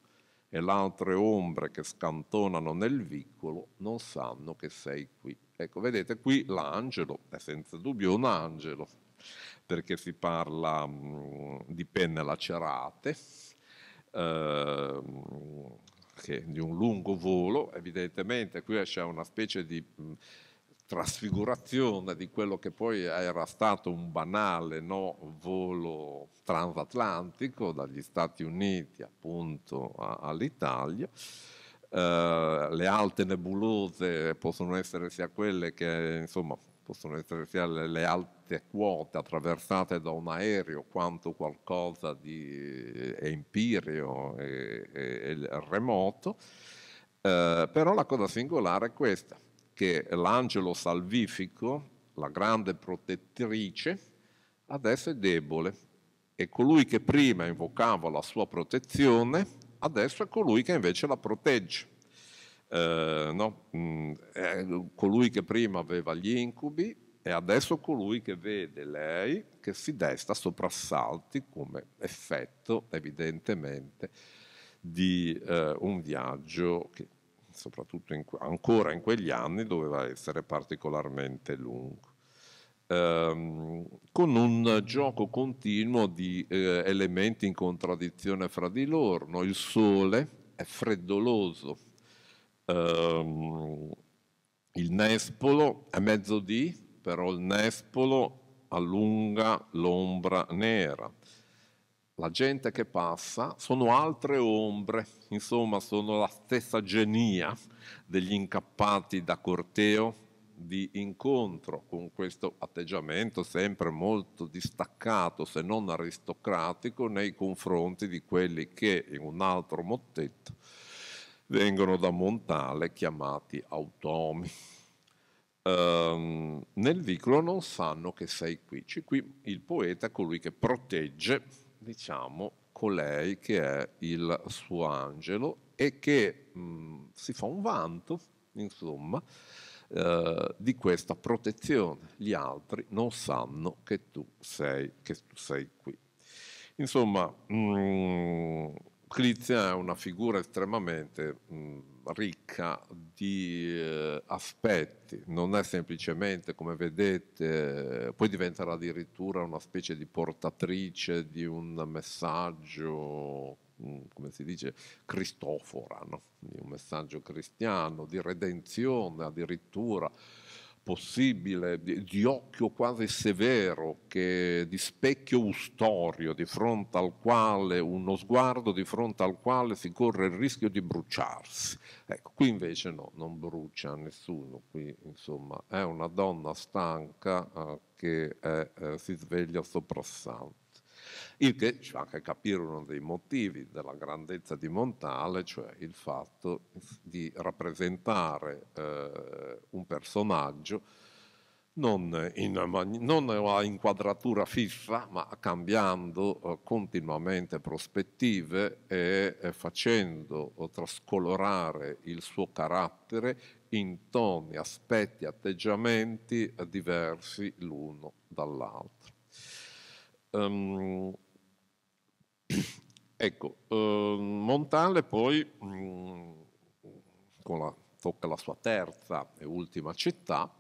e l'altre ombre che scantonano nel vicolo non sanno che sei qui. Ecco, vedete, qui l'angelo è senza dubbio un angelo, perché si parla mh, mm, di penne lacerate, eh, di un lungo volo, evidentemente qui c'è una specie di mh, mm, trasfigurazione di quello che poi era stato un banale no, volo transatlantico dagli Stati Uniti appunto a, all'Italia. Eh, le alte nebulose possono essere sia quelle che insomma possono essere sia le, le alte quote attraversate da un aereo quanto qualcosa di eh, empireo e, e, e remoto, eh, però la cosa singolare è questa, che l'angelo salvifico, la grande protettrice, adesso è debole e colui che prima invocava la sua protezione, adesso è colui che invece la protegge eh, no? Mm, è colui che prima aveva gli incubi e adesso colui che vede lei che si desta soprassalti come effetto evidentemente di eh, un viaggio che soprattutto in, ancora in quegli anni doveva essere particolarmente lungo. Ehm, con un gioco continuo di eh, elementi in contraddizione fra di loro, no? il sole è freddoloso, ehm, il nespolo a mezzodì, però il nespolo allunga l'ombra nera. La gente che passa sono altre ombre, insomma sono la stessa genia degli incappati da corteo di incontro con questo atteggiamento sempre molto distaccato, se non aristocratico, nei confronti di quelli che in un altro mottetto vengono da Montale chiamati automi. Um, nel vicolo non sanno che sei qui. C'è qui il poeta, colui che protegge, diciamo, colei che è il suo angelo e che mh, mm, si fa un vanto, insomma, eh, di questa protezione. Gli altri non sanno che tu sei, che tu sei qui. Insomma, mh, mm, Crizia è una figura estremamente mh, ricca di eh, aspetti, non è semplicemente, come vedete, poi diventerà addirittura una specie di portatrice di un messaggio come si dice, cristofora, no? un messaggio cristiano, di redenzione addirittura, possibile, di, di, occhio quasi severo, che, di specchio ustorio, di fronte al quale uno sguardo, di fronte al quale si corre il rischio di bruciarsi. Ecco, qui invece no, non brucia nessuno, qui insomma è una donna stanca eh, che è, eh, si sveglia soprassalto il che ci fa anche capire uno dei motivi della grandezza di Montale, cioè il fatto di rappresentare eh, un personaggio non, in, non a inquadratura fissa, ma cambiando eh, continuamente prospettive e eh, facendo trascolorare il suo carattere in toni, aspetti, atteggiamenti eh, diversi l'uno dall'altro. Um, ecco, uh, ehm, Montale poi, um, la, tocca la sua terza e ultima città,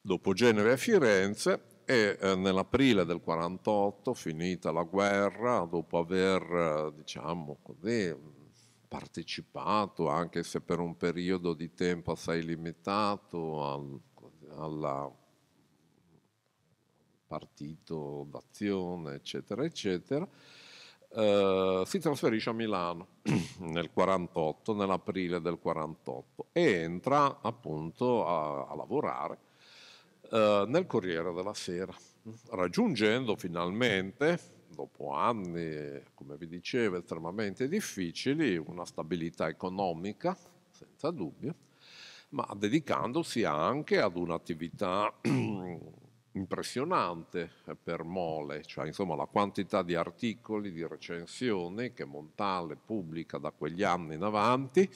dopo Genova e Firenze, e eh, nell'aprile del 48, finita la guerra, dopo aver, eh, diciamo così, partecipato, anche se per un periodo di tempo assai limitato, al, alla partito d'azione, eccetera, eccetera, eh, si trasferisce a Milano nel 48, nell'aprile del 48 e entra appunto a, a lavorare eh, nel Corriere della Sera, raggiungendo finalmente dopo anni, come vi dicevo, estremamente difficili, una stabilità economica, senza dubbio, ma dedicandosi anche ad un'attività impressionante eh, per Mole, cioè insomma la quantità di articoli, di recensione che Montale pubblica da quegli anni in avanti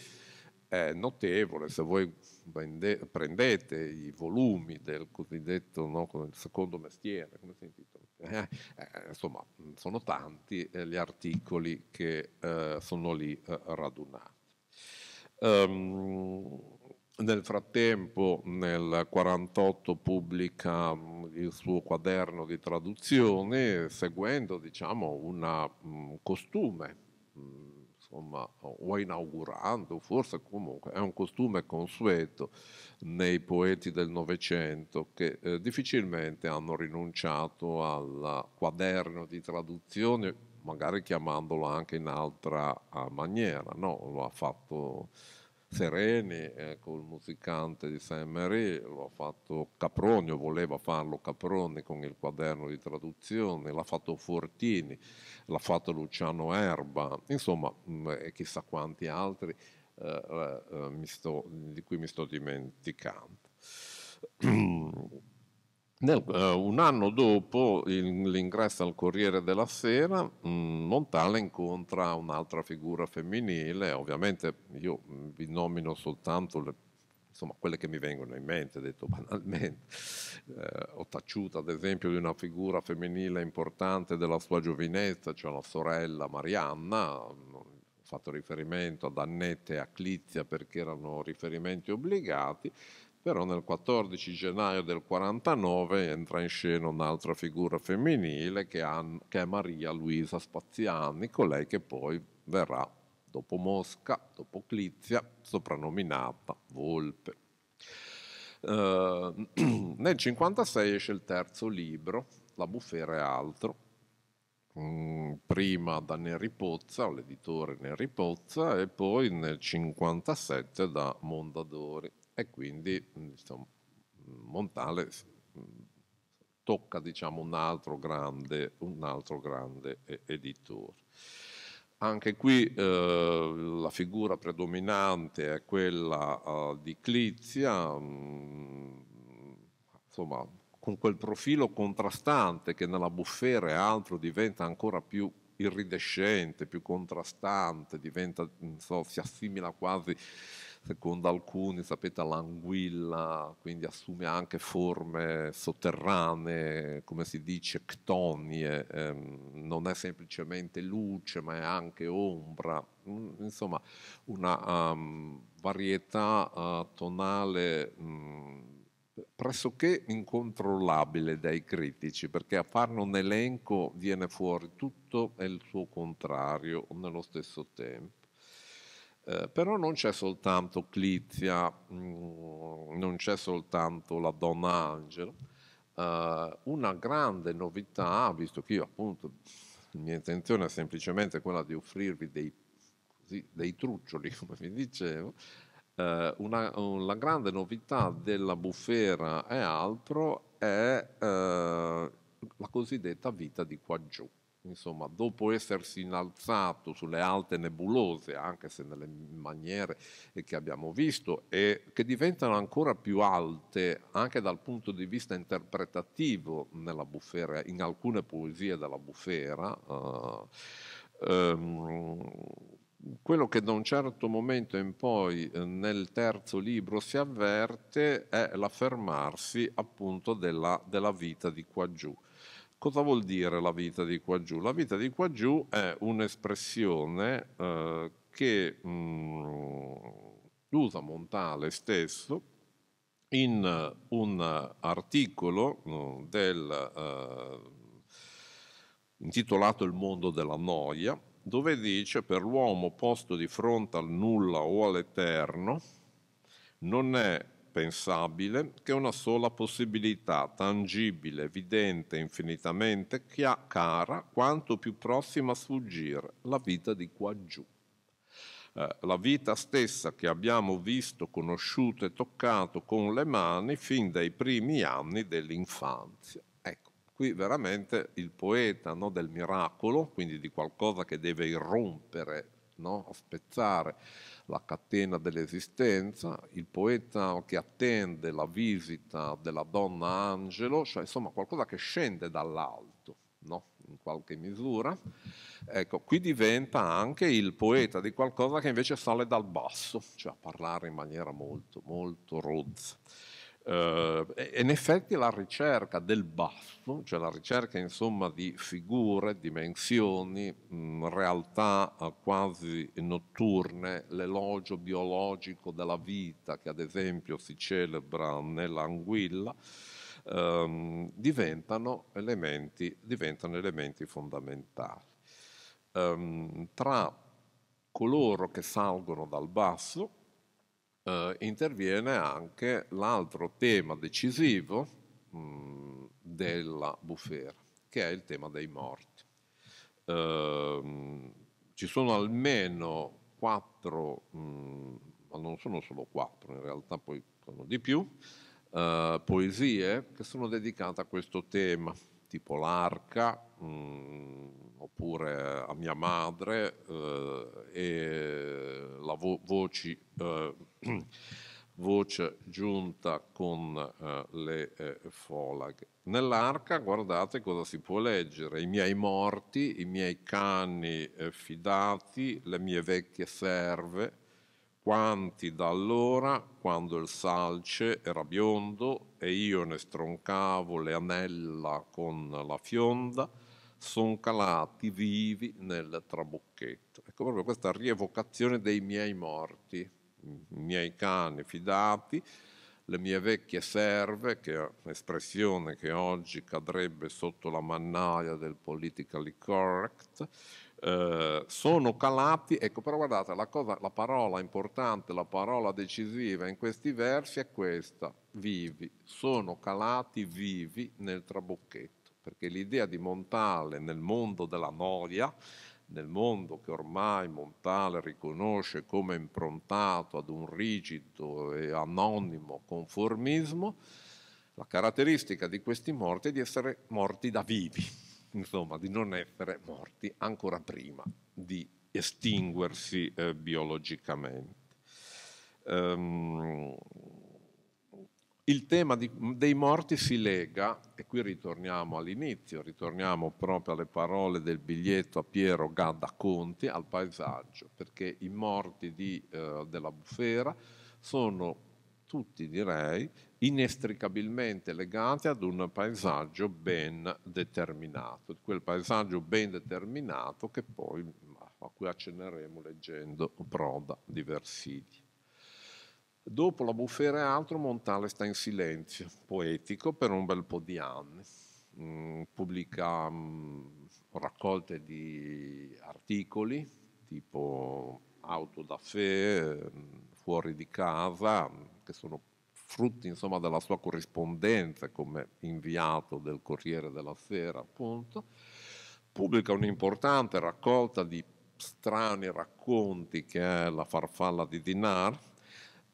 è notevole, se voi prendete i volumi del cosiddetto no, secondo mestiere, come si intitola? Eh, eh insomma sono tanti eh, gli articoli che sono lì radunati. Um, nel frattempo nel 1948 pubblica mm, il suo quaderno di traduzione seguendo diciamo, un mm, costume, mm, insomma, o inaugurando, forse comunque è un costume consueto nei poeti del Novecento che eh, difficilmente hanno rinunciato al quaderno di traduzione, magari chiamandolo anche in altra eh, maniera, no? lo ha fatto Sereni ecco, eh, il musicante di Saint-Marie, lo ha fatto Caproni, o voleva farlo Caproni con il quaderno di traduzione, l'ha fatto Fortini, l'ha fatto Luciano Erba, insomma, mh, mm, chissà quanti altri eh, eh, eh sto, di cui mi sto dimenticando. Nel, eh, un anno dopo il, l'ingresso al Corriere della Sera, mh, mm, Montale incontra un'altra figura femminile, ovviamente io mm, vi nomino soltanto le, insomma, quelle che mi vengono in mente, detto banalmente. Eh, ho taciuto ad esempio di una figura femminile importante della sua giovinezza, cioè la sorella Marianna, mm, ho fatto riferimento ad Annette e a Clizia perché erano riferimenti obbligati, però nel 14 gennaio del 49 entra in scena un'altra figura femminile che, è Maria Luisa Spaziani, colei che poi verrà dopo Mosca, dopo Clizia, soprannominata Volpe. Uh, nel 56 esce il terzo libro, La bufera e altro, Mm, prima da Neri Pozza, l'editore Neri Pozza, e poi nel 57 da Mondadori e quindi diciamo, Montale mm, tocca diciamo, un altro grande, un altro grande editore. Anche qui eh, la figura predominante è quella eh, di Clizia, mh, insomma, con quel profilo contrastante che nella bufera e altro diventa ancora più iridescente, più contrastante, diventa, so, si assimila quasi secondo alcuni sapete l'anguilla quindi assume anche forme sotterranee, come si dice, ctonie, ehm, non è semplicemente luce ma è anche ombra, mm, insomma una um, varietà uh, tonale um, pressoché incontrollabile dai critici, perché a farne un elenco viene fuori tutto e il suo contrario nello stesso tempo. Eh, però non c'è soltanto Clizia, mh, mm, non c'è soltanto la donna angelo, eh, una grande novità, visto che io appunto la mia intenzione è semplicemente quella di offrirvi dei, così, dei truccioli, come vi dicevo, eh, una, la grande novità della bufera e altro è eh, la cosiddetta vita di qua giù insomma, dopo essersi innalzato sulle alte nebulose, anche se nelle maniere eh, che abbiamo visto, e che diventano ancora più alte anche dal punto di vista interpretativo nella bufera, in alcune poesie della bufera, uh, um, quello che da un certo momento in poi eh, nel terzo libro si avverte è l'affermarsi appunto della, della vita di qua giù. Cosa vuol dire la vita di qua giù? La vita di qua giù è un'espressione eh, che mh, mm, usa Montale stesso in un articolo mh, mm, del, eh, intitolato Il mondo della noia, dove dice per l'uomo posto di fronte al nulla o all'eterno non è pensabile che una sola possibilità, tangibile, evidente, infinitamente chia- cara, quanto più prossima a sfuggire, la vita di quaggiù. Eh, la vita stessa che abbiamo visto, conosciuto e toccato con le mani fin dai primi anni dell'infanzia. Ecco, qui veramente il poeta no, del miracolo, quindi di qualcosa che deve irrompere, no, spezzare la catena dell'esistenza, il poeta che attende la visita della donna angelo, cioè insomma qualcosa che scende dall'alto, no? in qualche misura. Ecco, qui diventa anche il poeta di qualcosa che invece sale dal basso, cioè a parlare in maniera molto, molto rozza. Eh, e in effetti la ricerca del basso, cioè la ricerca insomma di figure, dimensioni, mh, mm, realtà eh, quasi notturne, l'elogio biologico della vita che ad esempio si celebra nell'anguilla, ehm, diventano, elementi, diventano, elementi, fondamentali. Ehm, tra coloro che salgono dal basso, eh, interviene anche l'altro tema decisivo mh, mm, della bufera, che è il tema dei morti. Eh, ci sono almeno quattro, mh, mm, ma non sono solo quattro, in realtà poi sono di più, eh, poesie che sono dedicate a questo tema, tipo l'arca. Mh, mm, oppure a mia madre eh, e la vo- voci, eh, voce giunta con eh, le folaghe. Nell'arca guardate cosa si può leggere, i miei morti, i miei cani fidati, le mie vecchie serve, quanti da allora, quando il salce era biondo e io ne stroncavo le anella con la fionda, sono calati vivi nel trabocchetto. Ecco proprio questa rievocazione dei miei morti, i miei cani fidati, le mie vecchie serve, che è un'espressione che oggi cadrebbe sotto la mannaia del politically correct, eh, sono calati, ecco però guardate la, cosa, la parola importante, la parola decisiva in questi versi è questa, vivi, sono calati vivi nel trabocchetto perché l'idea di Montale nel mondo della noia, nel mondo che ormai Montale riconosce come improntato ad un rigido e anonimo conformismo, la caratteristica di questi morti è di essere morti da vivi, insomma di non essere morti ancora prima di estinguersi eh, biologicamente. Um, il tema di, dei morti si lega, e qui ritorniamo all'inizio, ritorniamo proprio alle parole del biglietto a Piero Gadda Conti, al paesaggio, perché i morti di, eh, della bufera sono tutti, direi, inestricabilmente legati ad un paesaggio ben determinato, quel paesaggio ben determinato che poi, a cui accenneremo leggendo Proda di Versili. Dopo la bufera e altro, Montale sta in silenzio poetico per un bel po' di anni. Mm, pubblica mm, raccolte di articoli tipo auto da fè, mm, fuori di casa, che sono frutti insomma, della sua corrispondenza come inviato del Corriere della Sera, appunto. Pubblica un'importante raccolta di strani racconti che è La farfalla di Dinar,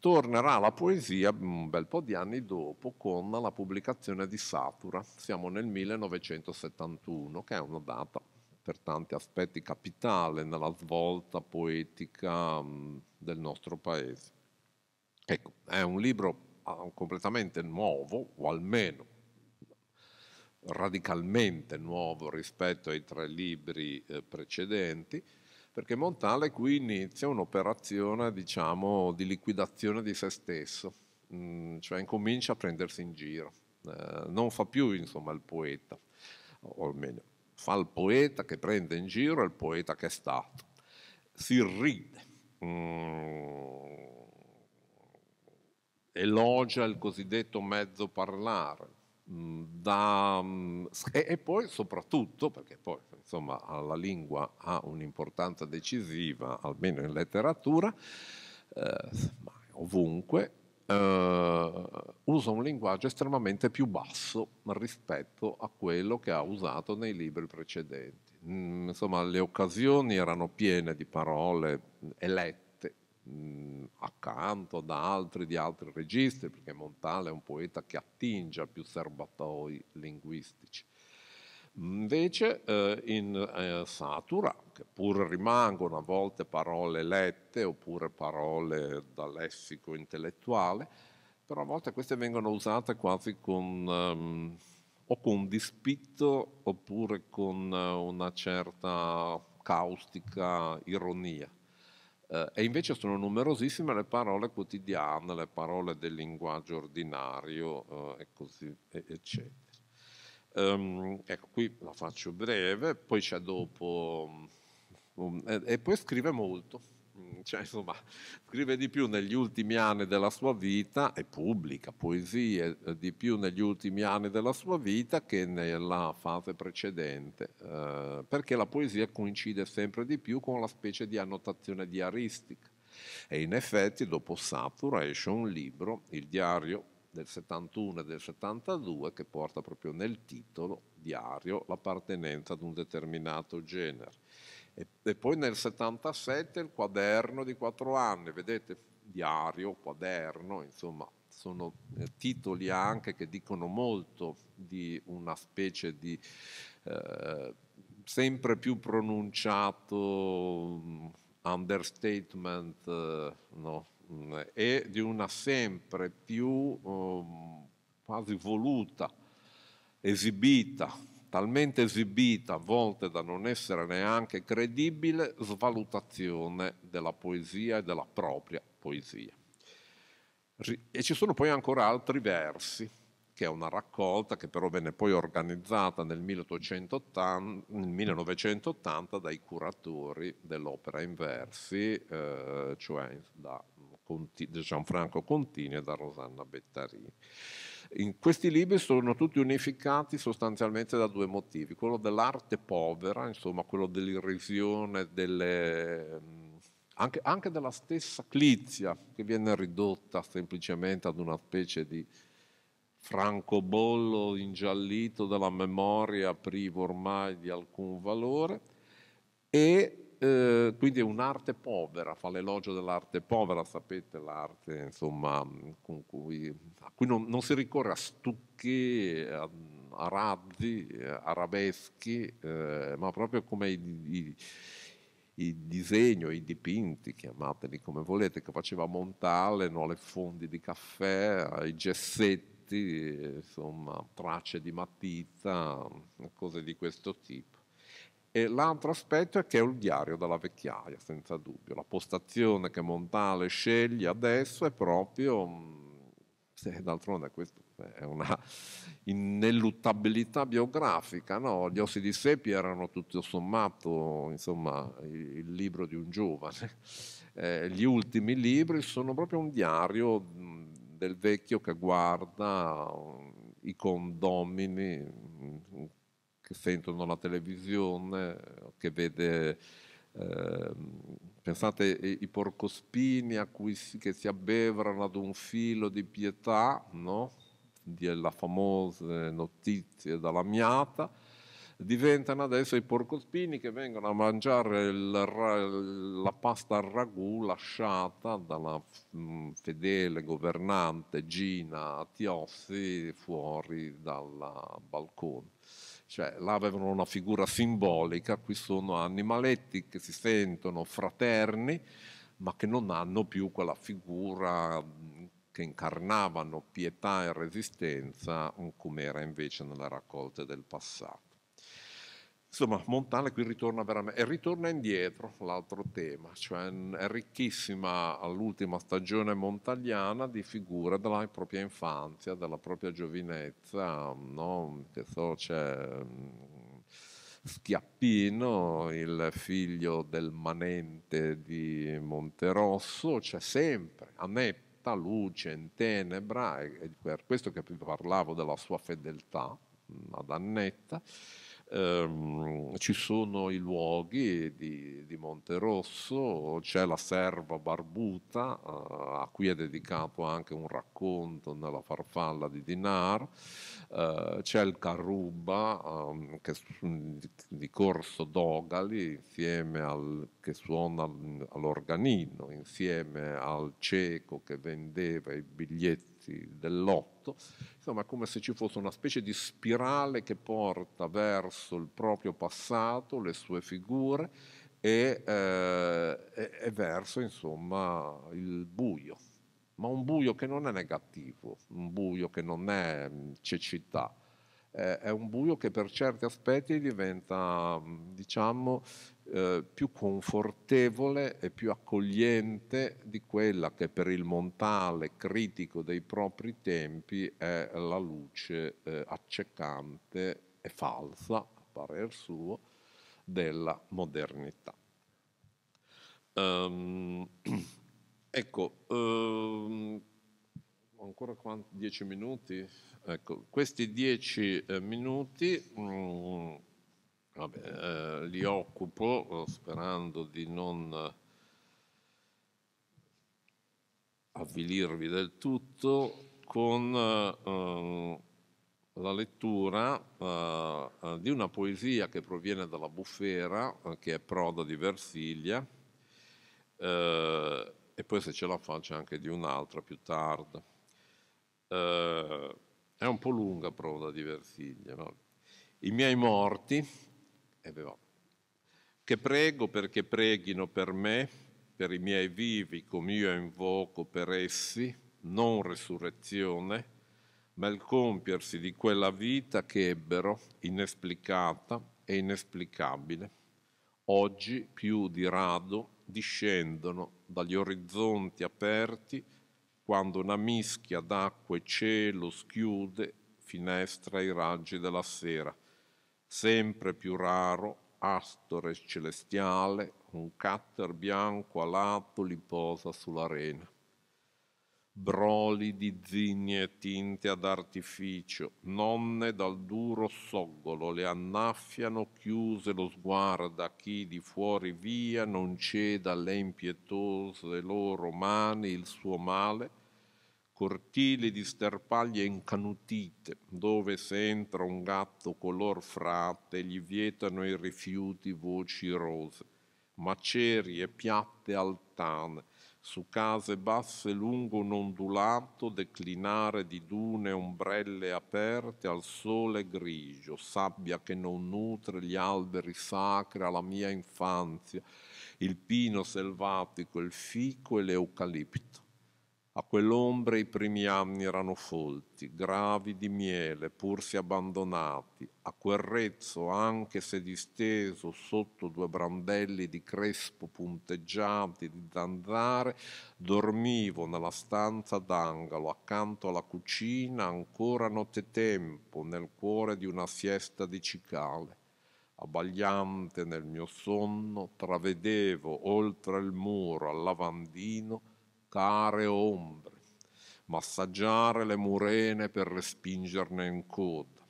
tornerà alla poesia mm, un bel po' di anni dopo con la pubblicazione di Satura, siamo nel 1971, che è una data per tanti aspetti capitale nella svolta poetica mm, del nostro paese. Ecco, è un libro ah, completamente nuovo, o almeno radicalmente nuovo rispetto ai tre libri eh, precedenti, perché Montale qui inizia un'operazione diciamo, di liquidazione di se stesso, mm, cioè incomincia a prendersi in giro, eh, non fa più insomma, il poeta, o almeno fa il poeta che prende in giro il poeta che è stato, si ride. Mm, elogia il cosiddetto mezzo parlare, Mm, da, mm, e poi soprattutto, perché poi insomma, la lingua ha un'importanza decisiva, almeno in letteratura, eh, ovunque, eh, usa un linguaggio estremamente più basso rispetto a quello che ha usato nei libri precedenti. Mm, insomma, le occasioni erano piene di parole mm, elette mh, accanto da altri di altri registri, perché Montale è un poeta che attinge a più serbatoi linguistici. Invece eh, in eh, Satura, che pur rimangono a volte parole lette oppure parole da lessico intellettuale, però a volte queste vengono usate quasi con, um, o con dispitto oppure con eh, una certa caustica ironia eh, e invece sono numerosissime le parole quotidiane, le parole del linguaggio ordinario eh, e così eccetera. Um, ecco, qui la faccio breve, poi c'è dopo... Um, e, e poi scrive molto Mm, cioè, insomma, scrive di più negli ultimi anni della sua vita e pubblica poesie eh, di più negli ultimi anni della sua vita che nella fase precedente, eh, perché la poesia coincide sempre di più con la specie di annotazione diaristica. E in effetti dopo Satura esce un libro, il diario del 71 e del 72, che porta proprio nel titolo diario l'appartenenza ad un determinato genere e, e poi nel 77 il quaderno di quattro anni, vedete, diario, quaderno, insomma, sono eh, titoli anche che dicono molto di una specie di eh, sempre più pronunciato mm, understatement eh, no? Mm, e di una sempre più eh, quasi voluta, esibita talmente esibita, a volte da non essere neanche credibile, svalutazione della poesia e della propria poesia. E ci sono poi ancora altri versi, che è una raccolta che però venne poi organizzata nel, 1880, nel 1980 dai curatori dell'opera in versi, eh, cioè da Conti, Gianfranco Contini e da Rosanna Bettarini. In questi libri sono tutti unificati sostanzialmente da due motivi, quello dell'arte povera, insomma quello dell'irrisione, delle, mm, anche, anche, della stessa clizia che viene ridotta semplicemente ad una specie di francobollo ingiallito dalla memoria privo ormai di alcun valore e eh, quindi è un'arte povera, fa l'elogio dell'arte povera, sapete l'arte insomma, cui, a cui non, non, si ricorre a stucchi, a, a razzi, arabeschi, eh, ma proprio come i, i, i disegni, i dipinti, chiamateli come volete, che faceva Montale, no? le fondi di caffè, i gessetti, insomma, tracce di matita, cose di questo tipo. E l'altro aspetto è che è un diario della vecchiaia, senza dubbio. La postazione che Montale sceglie adesso è proprio... Mm, d'altronde questo è una ineluttabilità biografica, no? Gli Ossi di Sepi erano tutto sommato insomma, il libro di un giovane. Eh, gli ultimi libri sono proprio un diario mm, del vecchio che guarda mm, i condomini che sentono la televisione, che vede, eh, pensate i porcospini a cui si, che si abbeverano ad un filo di pietà, no? della famosa notizia dalla miata, diventano adesso i porcospini che vengono a mangiare il, la pasta al ragù lasciata dalla mm, fedele governante Gina Tiossi fuori dal balcone cioè là avevano una figura simbolica, qui sono animaletti che si sentono fraterni, ma che non hanno più quella figura mm, che incarnavano pietà e resistenza come era invece nella raccolta del passato. Insomma, Montale qui ritorna veramente, e ritorna indietro, l'altro tema, cioè è ricchissima all'ultima stagione montagliana di figure della propria infanzia, della propria giovinezza, no? che so, c'è mm, Schiappino, il figlio del manente di Monterosso, c'è sempre Anetta, luce in tenebra, e per questo che vi parlavo della sua fedeltà mm, ad Annetta ehm, ci sono i luoghi di, di Monte Rosso, c'è la serva barbuta eh, a cui è dedicato anche un racconto nella farfalla di Dinar, eh, c'è il Carruba eh, che, di, di, Corso Dogali insieme al, che suona all'organino, insieme al cieco che vendeva i biglietti inizi dell'otto, insomma come se ci fosse una specie di spirale che porta verso il proprio passato, le sue figure e, eh, e, e verso insomma il buio, ma un buio che non è negativo, un buio che non è mm, cecità, è un buio che per certi aspetti diventa, mm, diciamo, eh, più confortevole e più accogliente di quella che per il montale critico dei propri tempi è la luce eh, accecante e falsa, a parer suo, della modernità. Um, ecco, um, ancora quanti? Dieci minuti? Ecco, questi dieci eh, minuti... Mm, Vabbè, eh, li occupo eh, sperando di non eh, avvilirvi del tutto con eh, la lettura eh, eh di una poesia che proviene dalla Bufera, che è Proda di Versilia, e poi se ce la faccio anche di un'altra più tardi. è un po' lunga Proda di Versilia. No? I miei morti, e beh, che prego perché preghino per me, per i miei vivi, come io invoco per essi, non resurrezione, ma il compiersi di quella vita che ebbero, inesplicata e inesplicabile. Oggi più di rado discendono dagli orizzonti aperti quando una mischia d'acqua e cielo schiude finestra i raggi della sera sempre più raro, astore celestiale, un catter bianco alato li posa sull'arena. Broli di zigne tinte ad artificio, nonne dal duro soggolo le annaffiano, chiuse lo sguardo a chi di fuori via non ceda alle impietose loro mani il suo male, cortili di sterpaglie incanutite, dove se entra un gatto color frate gli vietano i rifiuti voci rose, macerie piatte altane, su case basse lungo un ondulato declinare di dune ombrelle aperte al sole grigio, sabbia che non nutre gli alberi sacri alla mia infanzia, il pino selvatico, il fico e l'eucalipto a quell'ombra i primi anni erano folti, gravi di miele, pur pursi abbandonati, a quel rezzo, anche se disteso sotto due brandelli di crespo punteggiati di zanzare, dormivo nella stanza d'angolo, accanto alla cucina, ancora nottetempo, nel cuore di una siesta di cicale abbagliante nel mio sonno, travedevo oltre il muro al lavandino care ombre, massaggiare le murene per respingerne in coda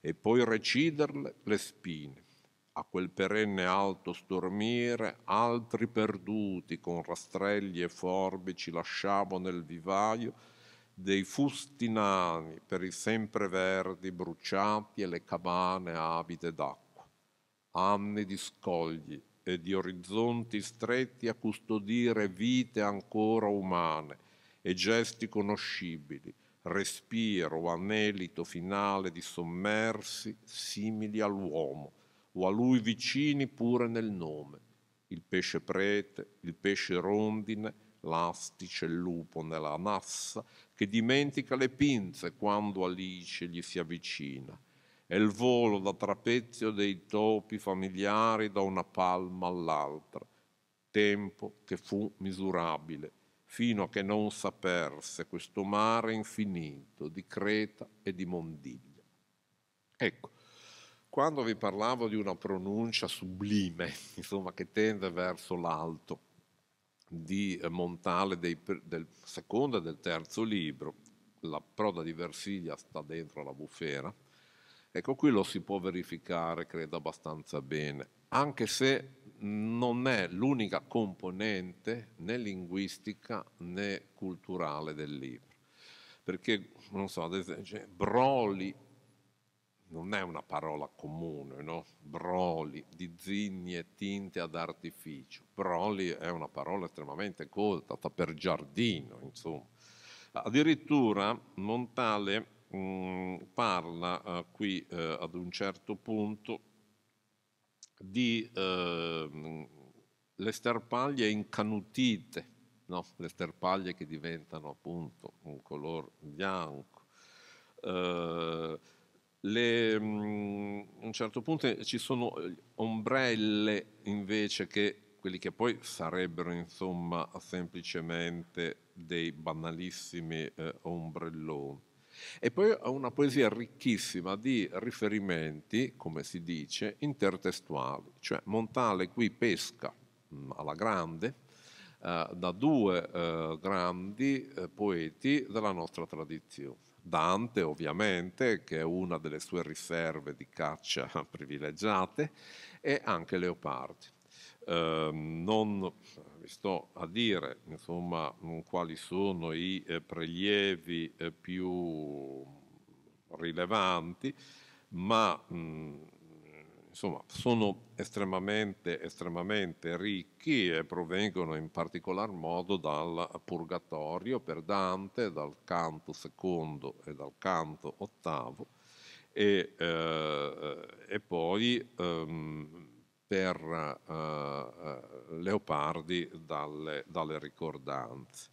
e poi reciderle le spine. A quel perenne alto stormire altri perduti con rastrelli e forbici lasciavo nel vivaio dei fusti nani per i sempreverdi bruciati e le cabane avide d'acqua. Anni di scogli e di orizzonti stretti a custodire vite ancora umane e gesti conoscibili, respiro anelito finale di sommersi simili all'uomo o a lui vicini pure nel nome, il pesce prete, il pesce rondine, l'astice, il lupo nella nassa, che dimentica le pinze quando Alice gli si avvicina e il volo da trapezio dei topi familiari da una palma all'altra, tempo che fu misurabile, fino a che non saperse questo mare infinito di creta e di mondiglia. Ecco, quando vi parlavo di una pronuncia sublime, insomma, che tende verso l'alto, di eh, Montale dei, del secondo e del terzo libro, La proda di Versilia sta dentro la bufera, Ecco, qui lo si può verificare, credo, abbastanza bene, anche se non è l'unica componente né linguistica né culturale del libro. Perché, non so, ad esempio, cioè, broli non è una parola comune, no? Broli, di zigne tinte ad artificio. Broli è una parola estremamente colta, sta per giardino, insomma. Addirittura Montale Mm, parla eh, qui eh, ad un certo punto di eh, le sterpaglie incanutite, no? le sterpaglie che diventano appunto un color bianco. Eh, le, mm, a un certo punto eh, ci sono eh, ombrelle invece che quelli che poi sarebbero insomma semplicemente dei banalissimi eh, ombrelloni. E poi ha una poesia ricchissima di riferimenti, come si dice, intertestuali, cioè Montale qui pesca mm, alla grande eh, da due eh, grandi eh, poeti della nostra tradizione. Dante ovviamente, che è una delle sue riserve di caccia privilegiate, e anche Leopardi. Eh, non sto a dire insomma, mm, quali sono i eh, prelievi eh, più rilevanti, ma mh, mm, insomma, sono estremamente, estremamente ricchi e provengono in particolar modo dal Purgatorio per Dante, dal canto secondo e dal canto ottavo, e, eh, e poi ehm, per eh, eh, Leopardi dalle, dalle, ricordanze.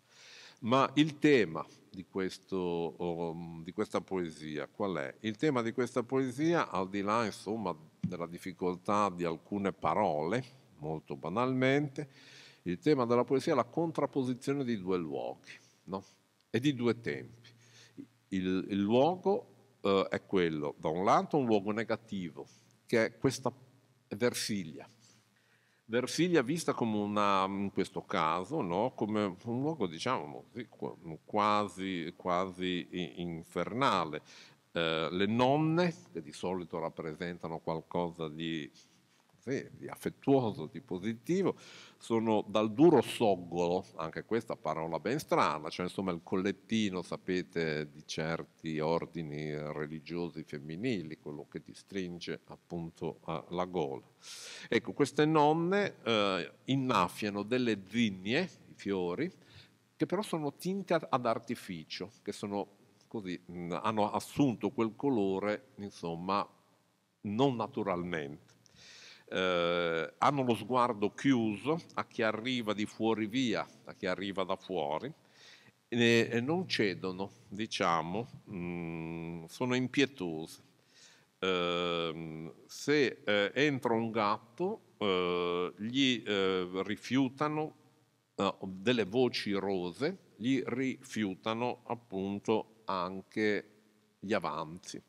Ma il tema di, questo, um, di questa poesia qual è? Il tema di questa poesia, al di là insomma, della difficoltà di alcune parole, molto banalmente, il tema della poesia è la contrapposizione di due luoghi no? e di due tempi. Il, il luogo eh, è quello, da un lato, un luogo negativo, che è questa Versilia. Versiglia vista come una, in questo caso, no? come un luogo diciamo quasi, quasi infernale. Eh, le nonne, che di solito rappresentano qualcosa di caffè, di affettuoso, di positivo, sono dal duro soggolo, anche questa parola ben strana, cioè insomma il collettino, sapete, di certi ordini religiosi femminili, quello che ti stringe appunto la gola. Ecco, queste nonne eh, innaffiano delle zinnie, i fiori, che però sono tinte ad artificio, che sono così, mh, hanno assunto quel colore, insomma, non naturalmente. Eh, hanno lo sguardo chiuso a chi arriva di fuori via, a chi arriva da fuori, e, e non cedono, diciamo, mh, mm, sono impietosi. Eh, se eh, entra un gatto, eh, gli eh, rifiutano delle voci rose, gli rifiutano appunto anche gli avanzi.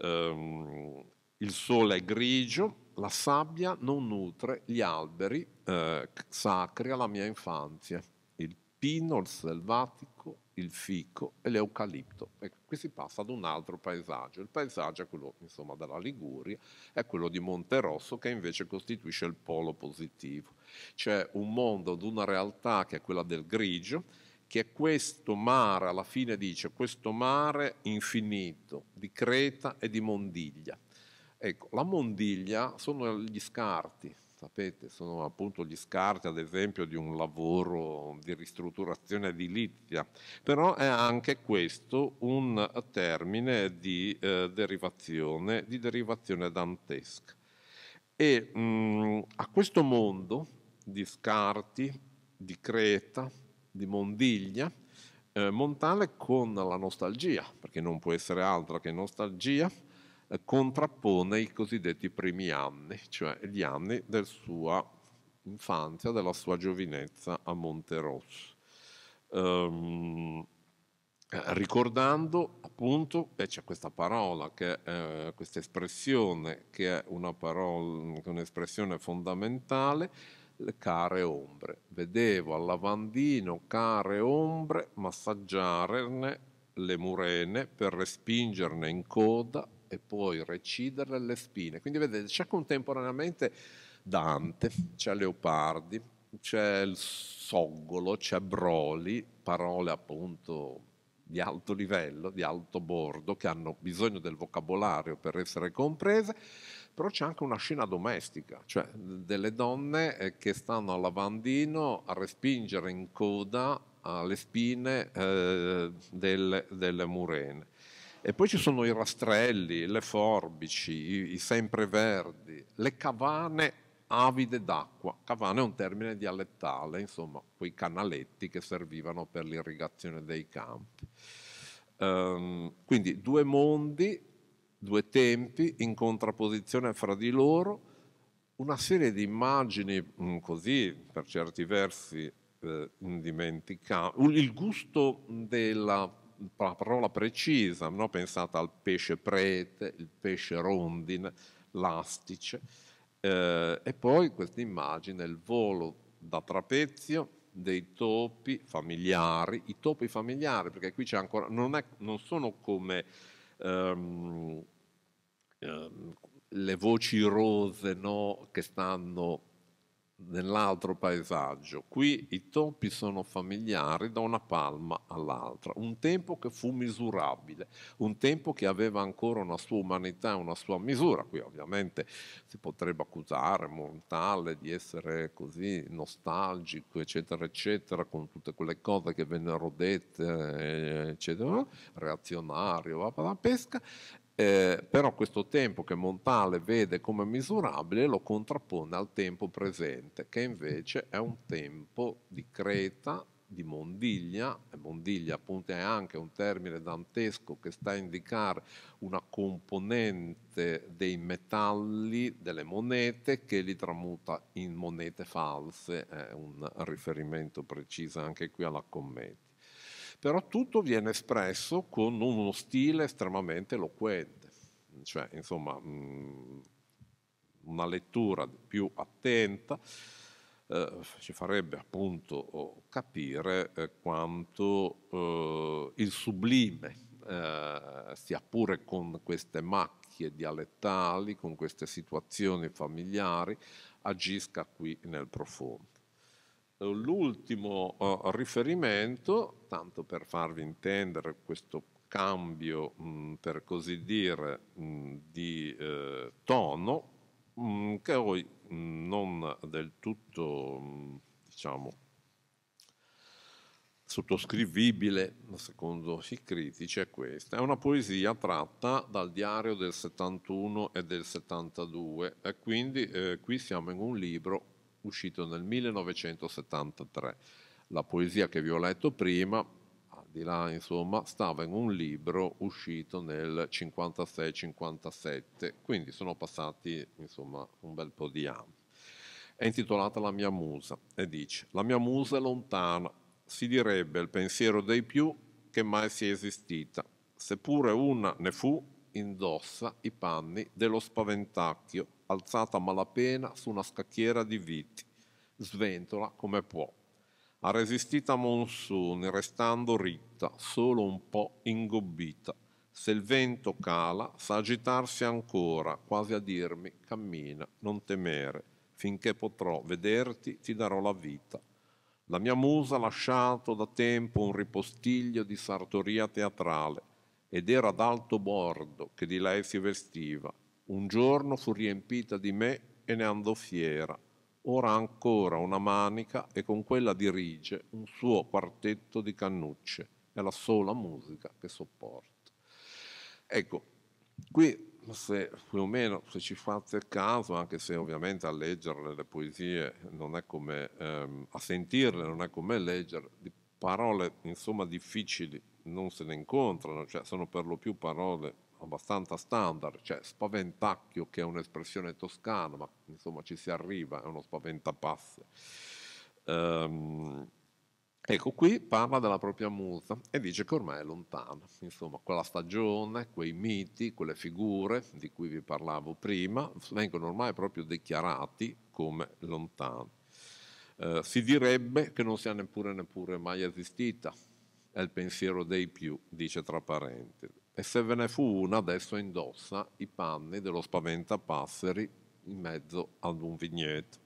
Ehm, il sole è grigio, la sabbia non nutre gli alberi eh, sacri alla mia infanzia, il pino, il selvatico, il fico e l'eucalipto. E ecco, qui si passa ad un altro paesaggio. Il paesaggio è quello insomma, della Liguria, è quello di Monte Rosso che invece costituisce il polo positivo. C'è un mondo ad una realtà che è quella del grigio, che è questo mare, alla fine dice, questo mare infinito di creta e di mondiglia Ecco, la mondiglia sono gli scarti, sapete, sono appunto gli scarti ad esempio di un lavoro di ristrutturazione edilizia, però è anche questo un termine di eh, derivazione, di derivazione dantesca. E mh, mm, a questo mondo di scarti, di creta, di mondiglia, eh, Montale con la nostalgia, perché non può essere altro che nostalgia, contrappone i cosiddetti primi anni, cioè gli anni della sua infanzia, della sua giovinezza a Monterosso. Um, ehm, ricordando appunto, e c'è questa parola, che, eh, questa espressione che è una parola, un'espressione fondamentale, le care ombre. Vedevo al lavandino care ombre massaggiarne le murene per respingerne in coda e poi recidere le spine. Quindi vedete, c'è contemporaneamente Dante, c'è Leopardi, c'è il Soggolo, c'è Broli, parole appunto di alto livello, di alto bordo, che hanno bisogno del vocabolario per essere comprese, però c'è anche una scena domestica, cioè delle donne eh, che stanno al lavandino a respingere in coda le spine eh, delle, delle murene. E poi ci sono i rastrelli, le forbici, i, i sempreverdi, le cavane avide d'acqua. Cavane è un termine dialettale, insomma, quei canaletti che servivano per l'irrigazione dei campi. Um, quindi due mondi, due tempi in contrapposizione fra di loro, una serie di immagini mh, mm, così, per certi versi, eh, indimenticabili. Il gusto della la parola precisa, no? pensate al pesce prete, il pesce rondine, l'astice, eh, e poi questa immagine, il volo da trapezio dei topi familiari, i topi familiari, perché qui c'è ancora, non, è, non sono come ehm, ehm, le voci rose no? che stanno nell'altro paesaggio. Qui i topi sono familiari da una palma all'altra. Un tempo che fu misurabile, un tempo che aveva ancora una sua umanità e una sua misura. Qui ovviamente si potrebbe accusare Montale di essere così nostalgico, eccetera, eccetera, con tutte quelle cose che vennero dette, eh, eccetera, reazionario, va per la pesca, eh, però questo tempo che Montale vede come misurabile lo contrappone al tempo presente, che invece è un tempo di Creta, di Mondiglia, e Mondiglia appunto è anche un termine dantesco che sta a indicare una componente dei metalli, delle monete, che li tramuta in monete false, è un riferimento preciso anche qui alla commedia. Però tutto viene espresso con uno stile estremamente eloquente, cioè insomma mh, mm, una lettura più attenta eh, ci farebbe appunto oh, capire eh, quanto eh, il sublime eh, sia pure con queste macchie dialettali, con queste situazioni familiari, agisca qui nel profondo. L'ultimo eh, riferimento, tanto per farvi intendere questo cambio, mm, per così dire, mm, di eh, tono, mm, che poi non del tutto, diciamo, sottoscrivibile, secondo i critici, è questa. È una poesia tratta dal diario del 71 e del 72 e quindi eh, qui siamo in un libro uscito nel 1973. La poesia che vi ho letto prima, al di là insomma, stava in un libro uscito nel 56-57, quindi sono passati insomma un bel po' di anni. È intitolata La mia musa e dice La mia musa è lontana, si direbbe il pensiero dei più che mai sia esistita, seppure una ne fu, indossa i panni dello spaventacchio alzata a malapena su una scacchiera di viti. Sventola come può. Ha resistito a monsoni, restando ritta, solo un po' ingobbita. Se il vento cala, sa agitarsi ancora, quasi a dirmi, cammina, non temere, finché potrò vederti ti darò la vita. La mia musa ha lasciato da tempo un ripostiglio di sartoria teatrale, ed era d'alto bordo che di lei si vestiva, un giorno fu riempita di me e ne andò fiera. Ora ancora una manica e con quella dirige un suo quartetto di cannucce. È la sola musica che sopporta. Ecco, qui se più o meno se ci fate caso, anche se ovviamente a leggere le poesie non è come ehm, a sentirle non è come leggere, di parole insomma difficili non se ne incontrano, cioè sono per lo più parole abbastanza standard, cioè spaventacchio che è un'espressione toscana, ma insomma ci si arriva, è uno spaventapasse. Um, ecco qui parla della propria musa e dice che ormai è lontana, insomma quella stagione, quei miti, quelle figure di cui vi parlavo prima vengono ormai proprio dichiarati come lontani. Uh, eh, si direbbe che non sia neppure, neppure mai esistita, è il pensiero dei più, dice tra parentesi e se ve ne fu una adesso indossa i panni dello spaventapasseri in mezzo ad un vigneto.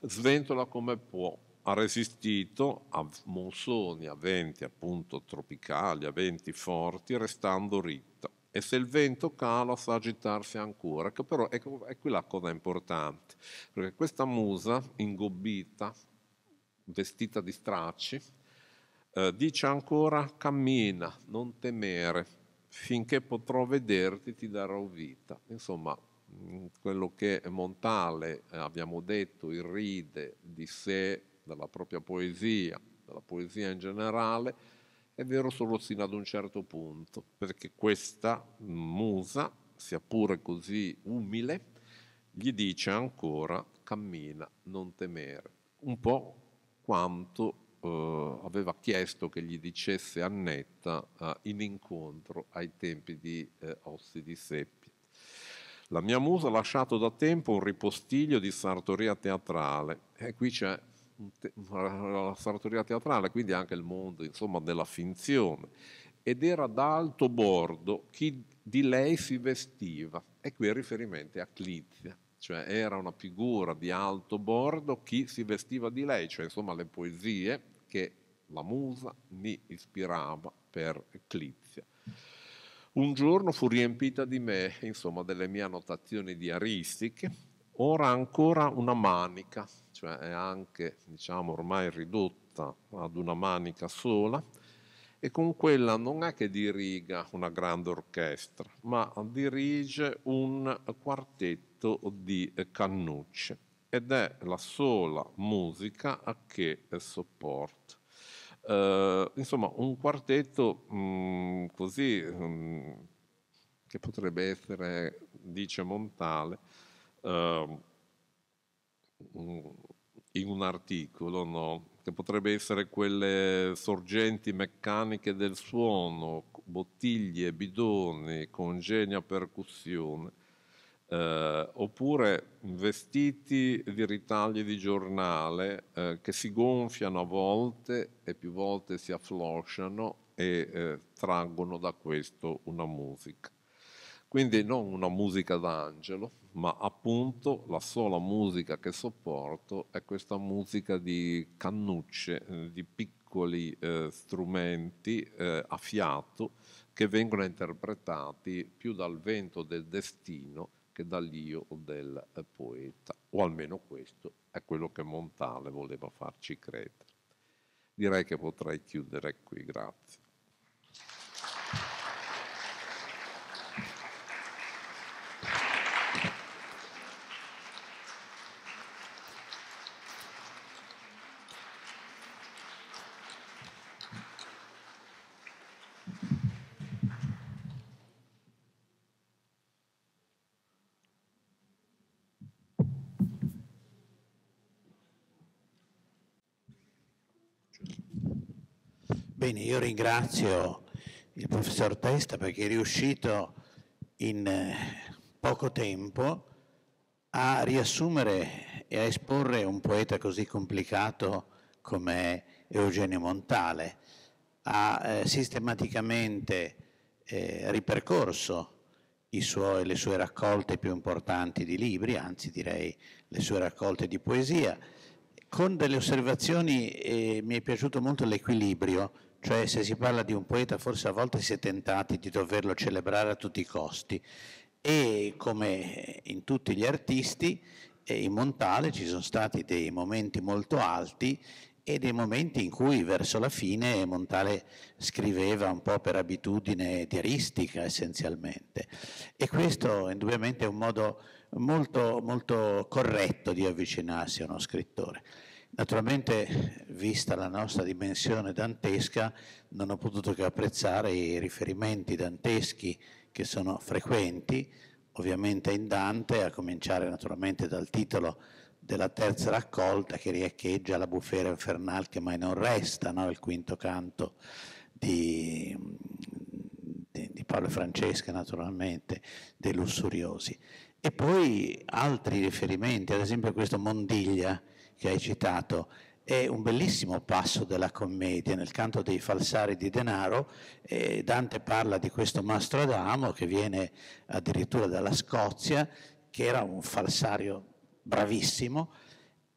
Sventola come può, ha resistito a monsoni, a venti appunto tropicali, a venti forti, restando ritta. E se il vento cala sa agitarsi ancora, che però è, ecco, è qui la cosa importante, perché questa musa ingobbita, vestita di stracci, eh, dice ancora cammina, non temere, finché potrò vederti ti darò vita. Insomma, mm, quello che Montale, eh, abbiamo detto, irride di sé, dalla propria poesia, dalla poesia in generale, è vero solo sino ad un certo punto, perché questa musa, sia pure così umile, gli dice ancora cammina, non temere, un po' quanto eh, aveva chiesto che gli dicesse Annetta eh, in incontro ai tempi di eh, Ossi di Seppi. La mia musa ha lasciato da tempo un ripostiglio di sartoria teatrale e qui c'è te- la sartoria teatrale, quindi anche il mondo insomma, della finzione ed era d'alto bordo chi di lei si vestiva e qui il riferimento è a Clizia cioè era una figura di alto bordo chi si vestiva di lei, cioè insomma le poesie che la musa mi ispirava per Eclizia. Un giorno fu riempita di me, insomma, delle mie annotazioni diaristiche, ora ancora una manica, cioè è anche, diciamo, ormai ridotta ad una manica sola, e con quella non è che diriga una grande orchestra, ma dirige un quartetto di cannucce ed è la sola musica a che è supporto. Uh, eh, insomma, un quartetto mh, mm, così mh, mm, che potrebbe essere, dice Montale, uh, in un articolo, no? che potrebbe essere quelle sorgenti meccaniche del suono, bottiglie, bidoni, congegna percussione eh, oppure vestiti di ritagli di giornale eh, che si gonfiano a volte e più volte si afflosciano e eh, traggono da questo una musica. Quindi non una musica d'angelo, ma appunto la sola musica che sopporto è questa musica di cannucce, eh, di piccoli eh, strumenti eh, a fiato che vengono interpretati più dal vento del destino che dall'io del eh, poeta, o almeno questo è quello che Montale voleva farci credere. Direi che potrei chiudere qui, grazie. io ringrazio il professor Testa perché è riuscito in eh, poco tempo a riassumere e a esporre un poeta così complicato come Eugenio Montale. Ha eh, sistematicamente eh, ripercorso suoi, le sue raccolte più importanti di libri, anzi direi le sue raccolte di poesia, con delle osservazioni eh, mi è piaciuto molto l'equilibrio, cioè se si parla di un poeta forse a volte si è tentati di doverlo celebrare a tutti i costi e come in tutti gli artisti eh, in Montale ci sono stati dei momenti molto alti e dei momenti in cui verso la fine Montale scriveva un po' per abitudine diaristica essenzialmente e questo indubbiamente è un modo molto, molto corretto di avvicinarsi a uno scrittore. Naturalmente, vista la nostra dimensione dantesca, non ho potuto che apprezzare i riferimenti danteschi che sono frequenti, ovviamente in Dante, a cominciare naturalmente dal titolo della terza raccolta che riecheggia la bufera infernale che mai non resta, no? il quinto canto di, di, Paolo e Francesca naturalmente, dei lussuriosi. E poi altri riferimenti, ad esempio questo Mondiglia che hai citato, è un bellissimo passo della commedia nel canto dei falsari di denaro. Eh, Dante parla di questo mastro Adamo che viene addirittura dalla Scozia, che era un falsario bravissimo,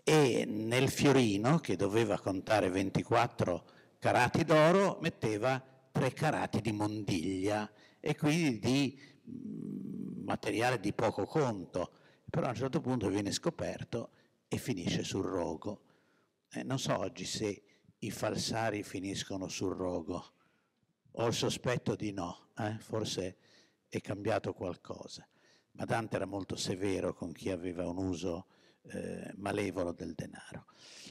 e nel fiorino, che doveva contare 24 carati d'oro, metteva tre carati di mondiglia e quindi di mm, materiale di poco conto, però a un certo punto viene scoperto e finisce sul rogo. Eh, non so oggi se i falsari finiscono sul rogo, ho il sospetto di no, eh? forse è cambiato qualcosa, ma Dante era molto severo con chi aveva un uso eh, malevolo del denaro.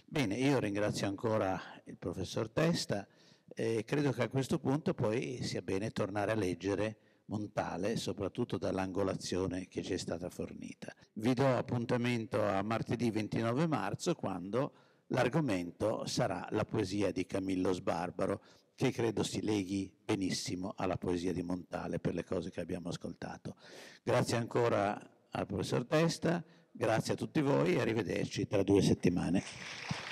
Bene, io ringrazio ancora il professor Testa e eh, credo che a questo punto poi sia bene tornare a leggere montale, soprattutto dall'angolazione che ci è stata fornita. Vi do appuntamento a martedì 29 marzo quando l'argomento sarà la poesia di Camillo Sbarbaro, che credo si leghi benissimo alla poesia di Montale per le cose che abbiamo ascoltato. Grazie ancora al professor Testa, grazie a tutti voi e arrivederci tra due settimane.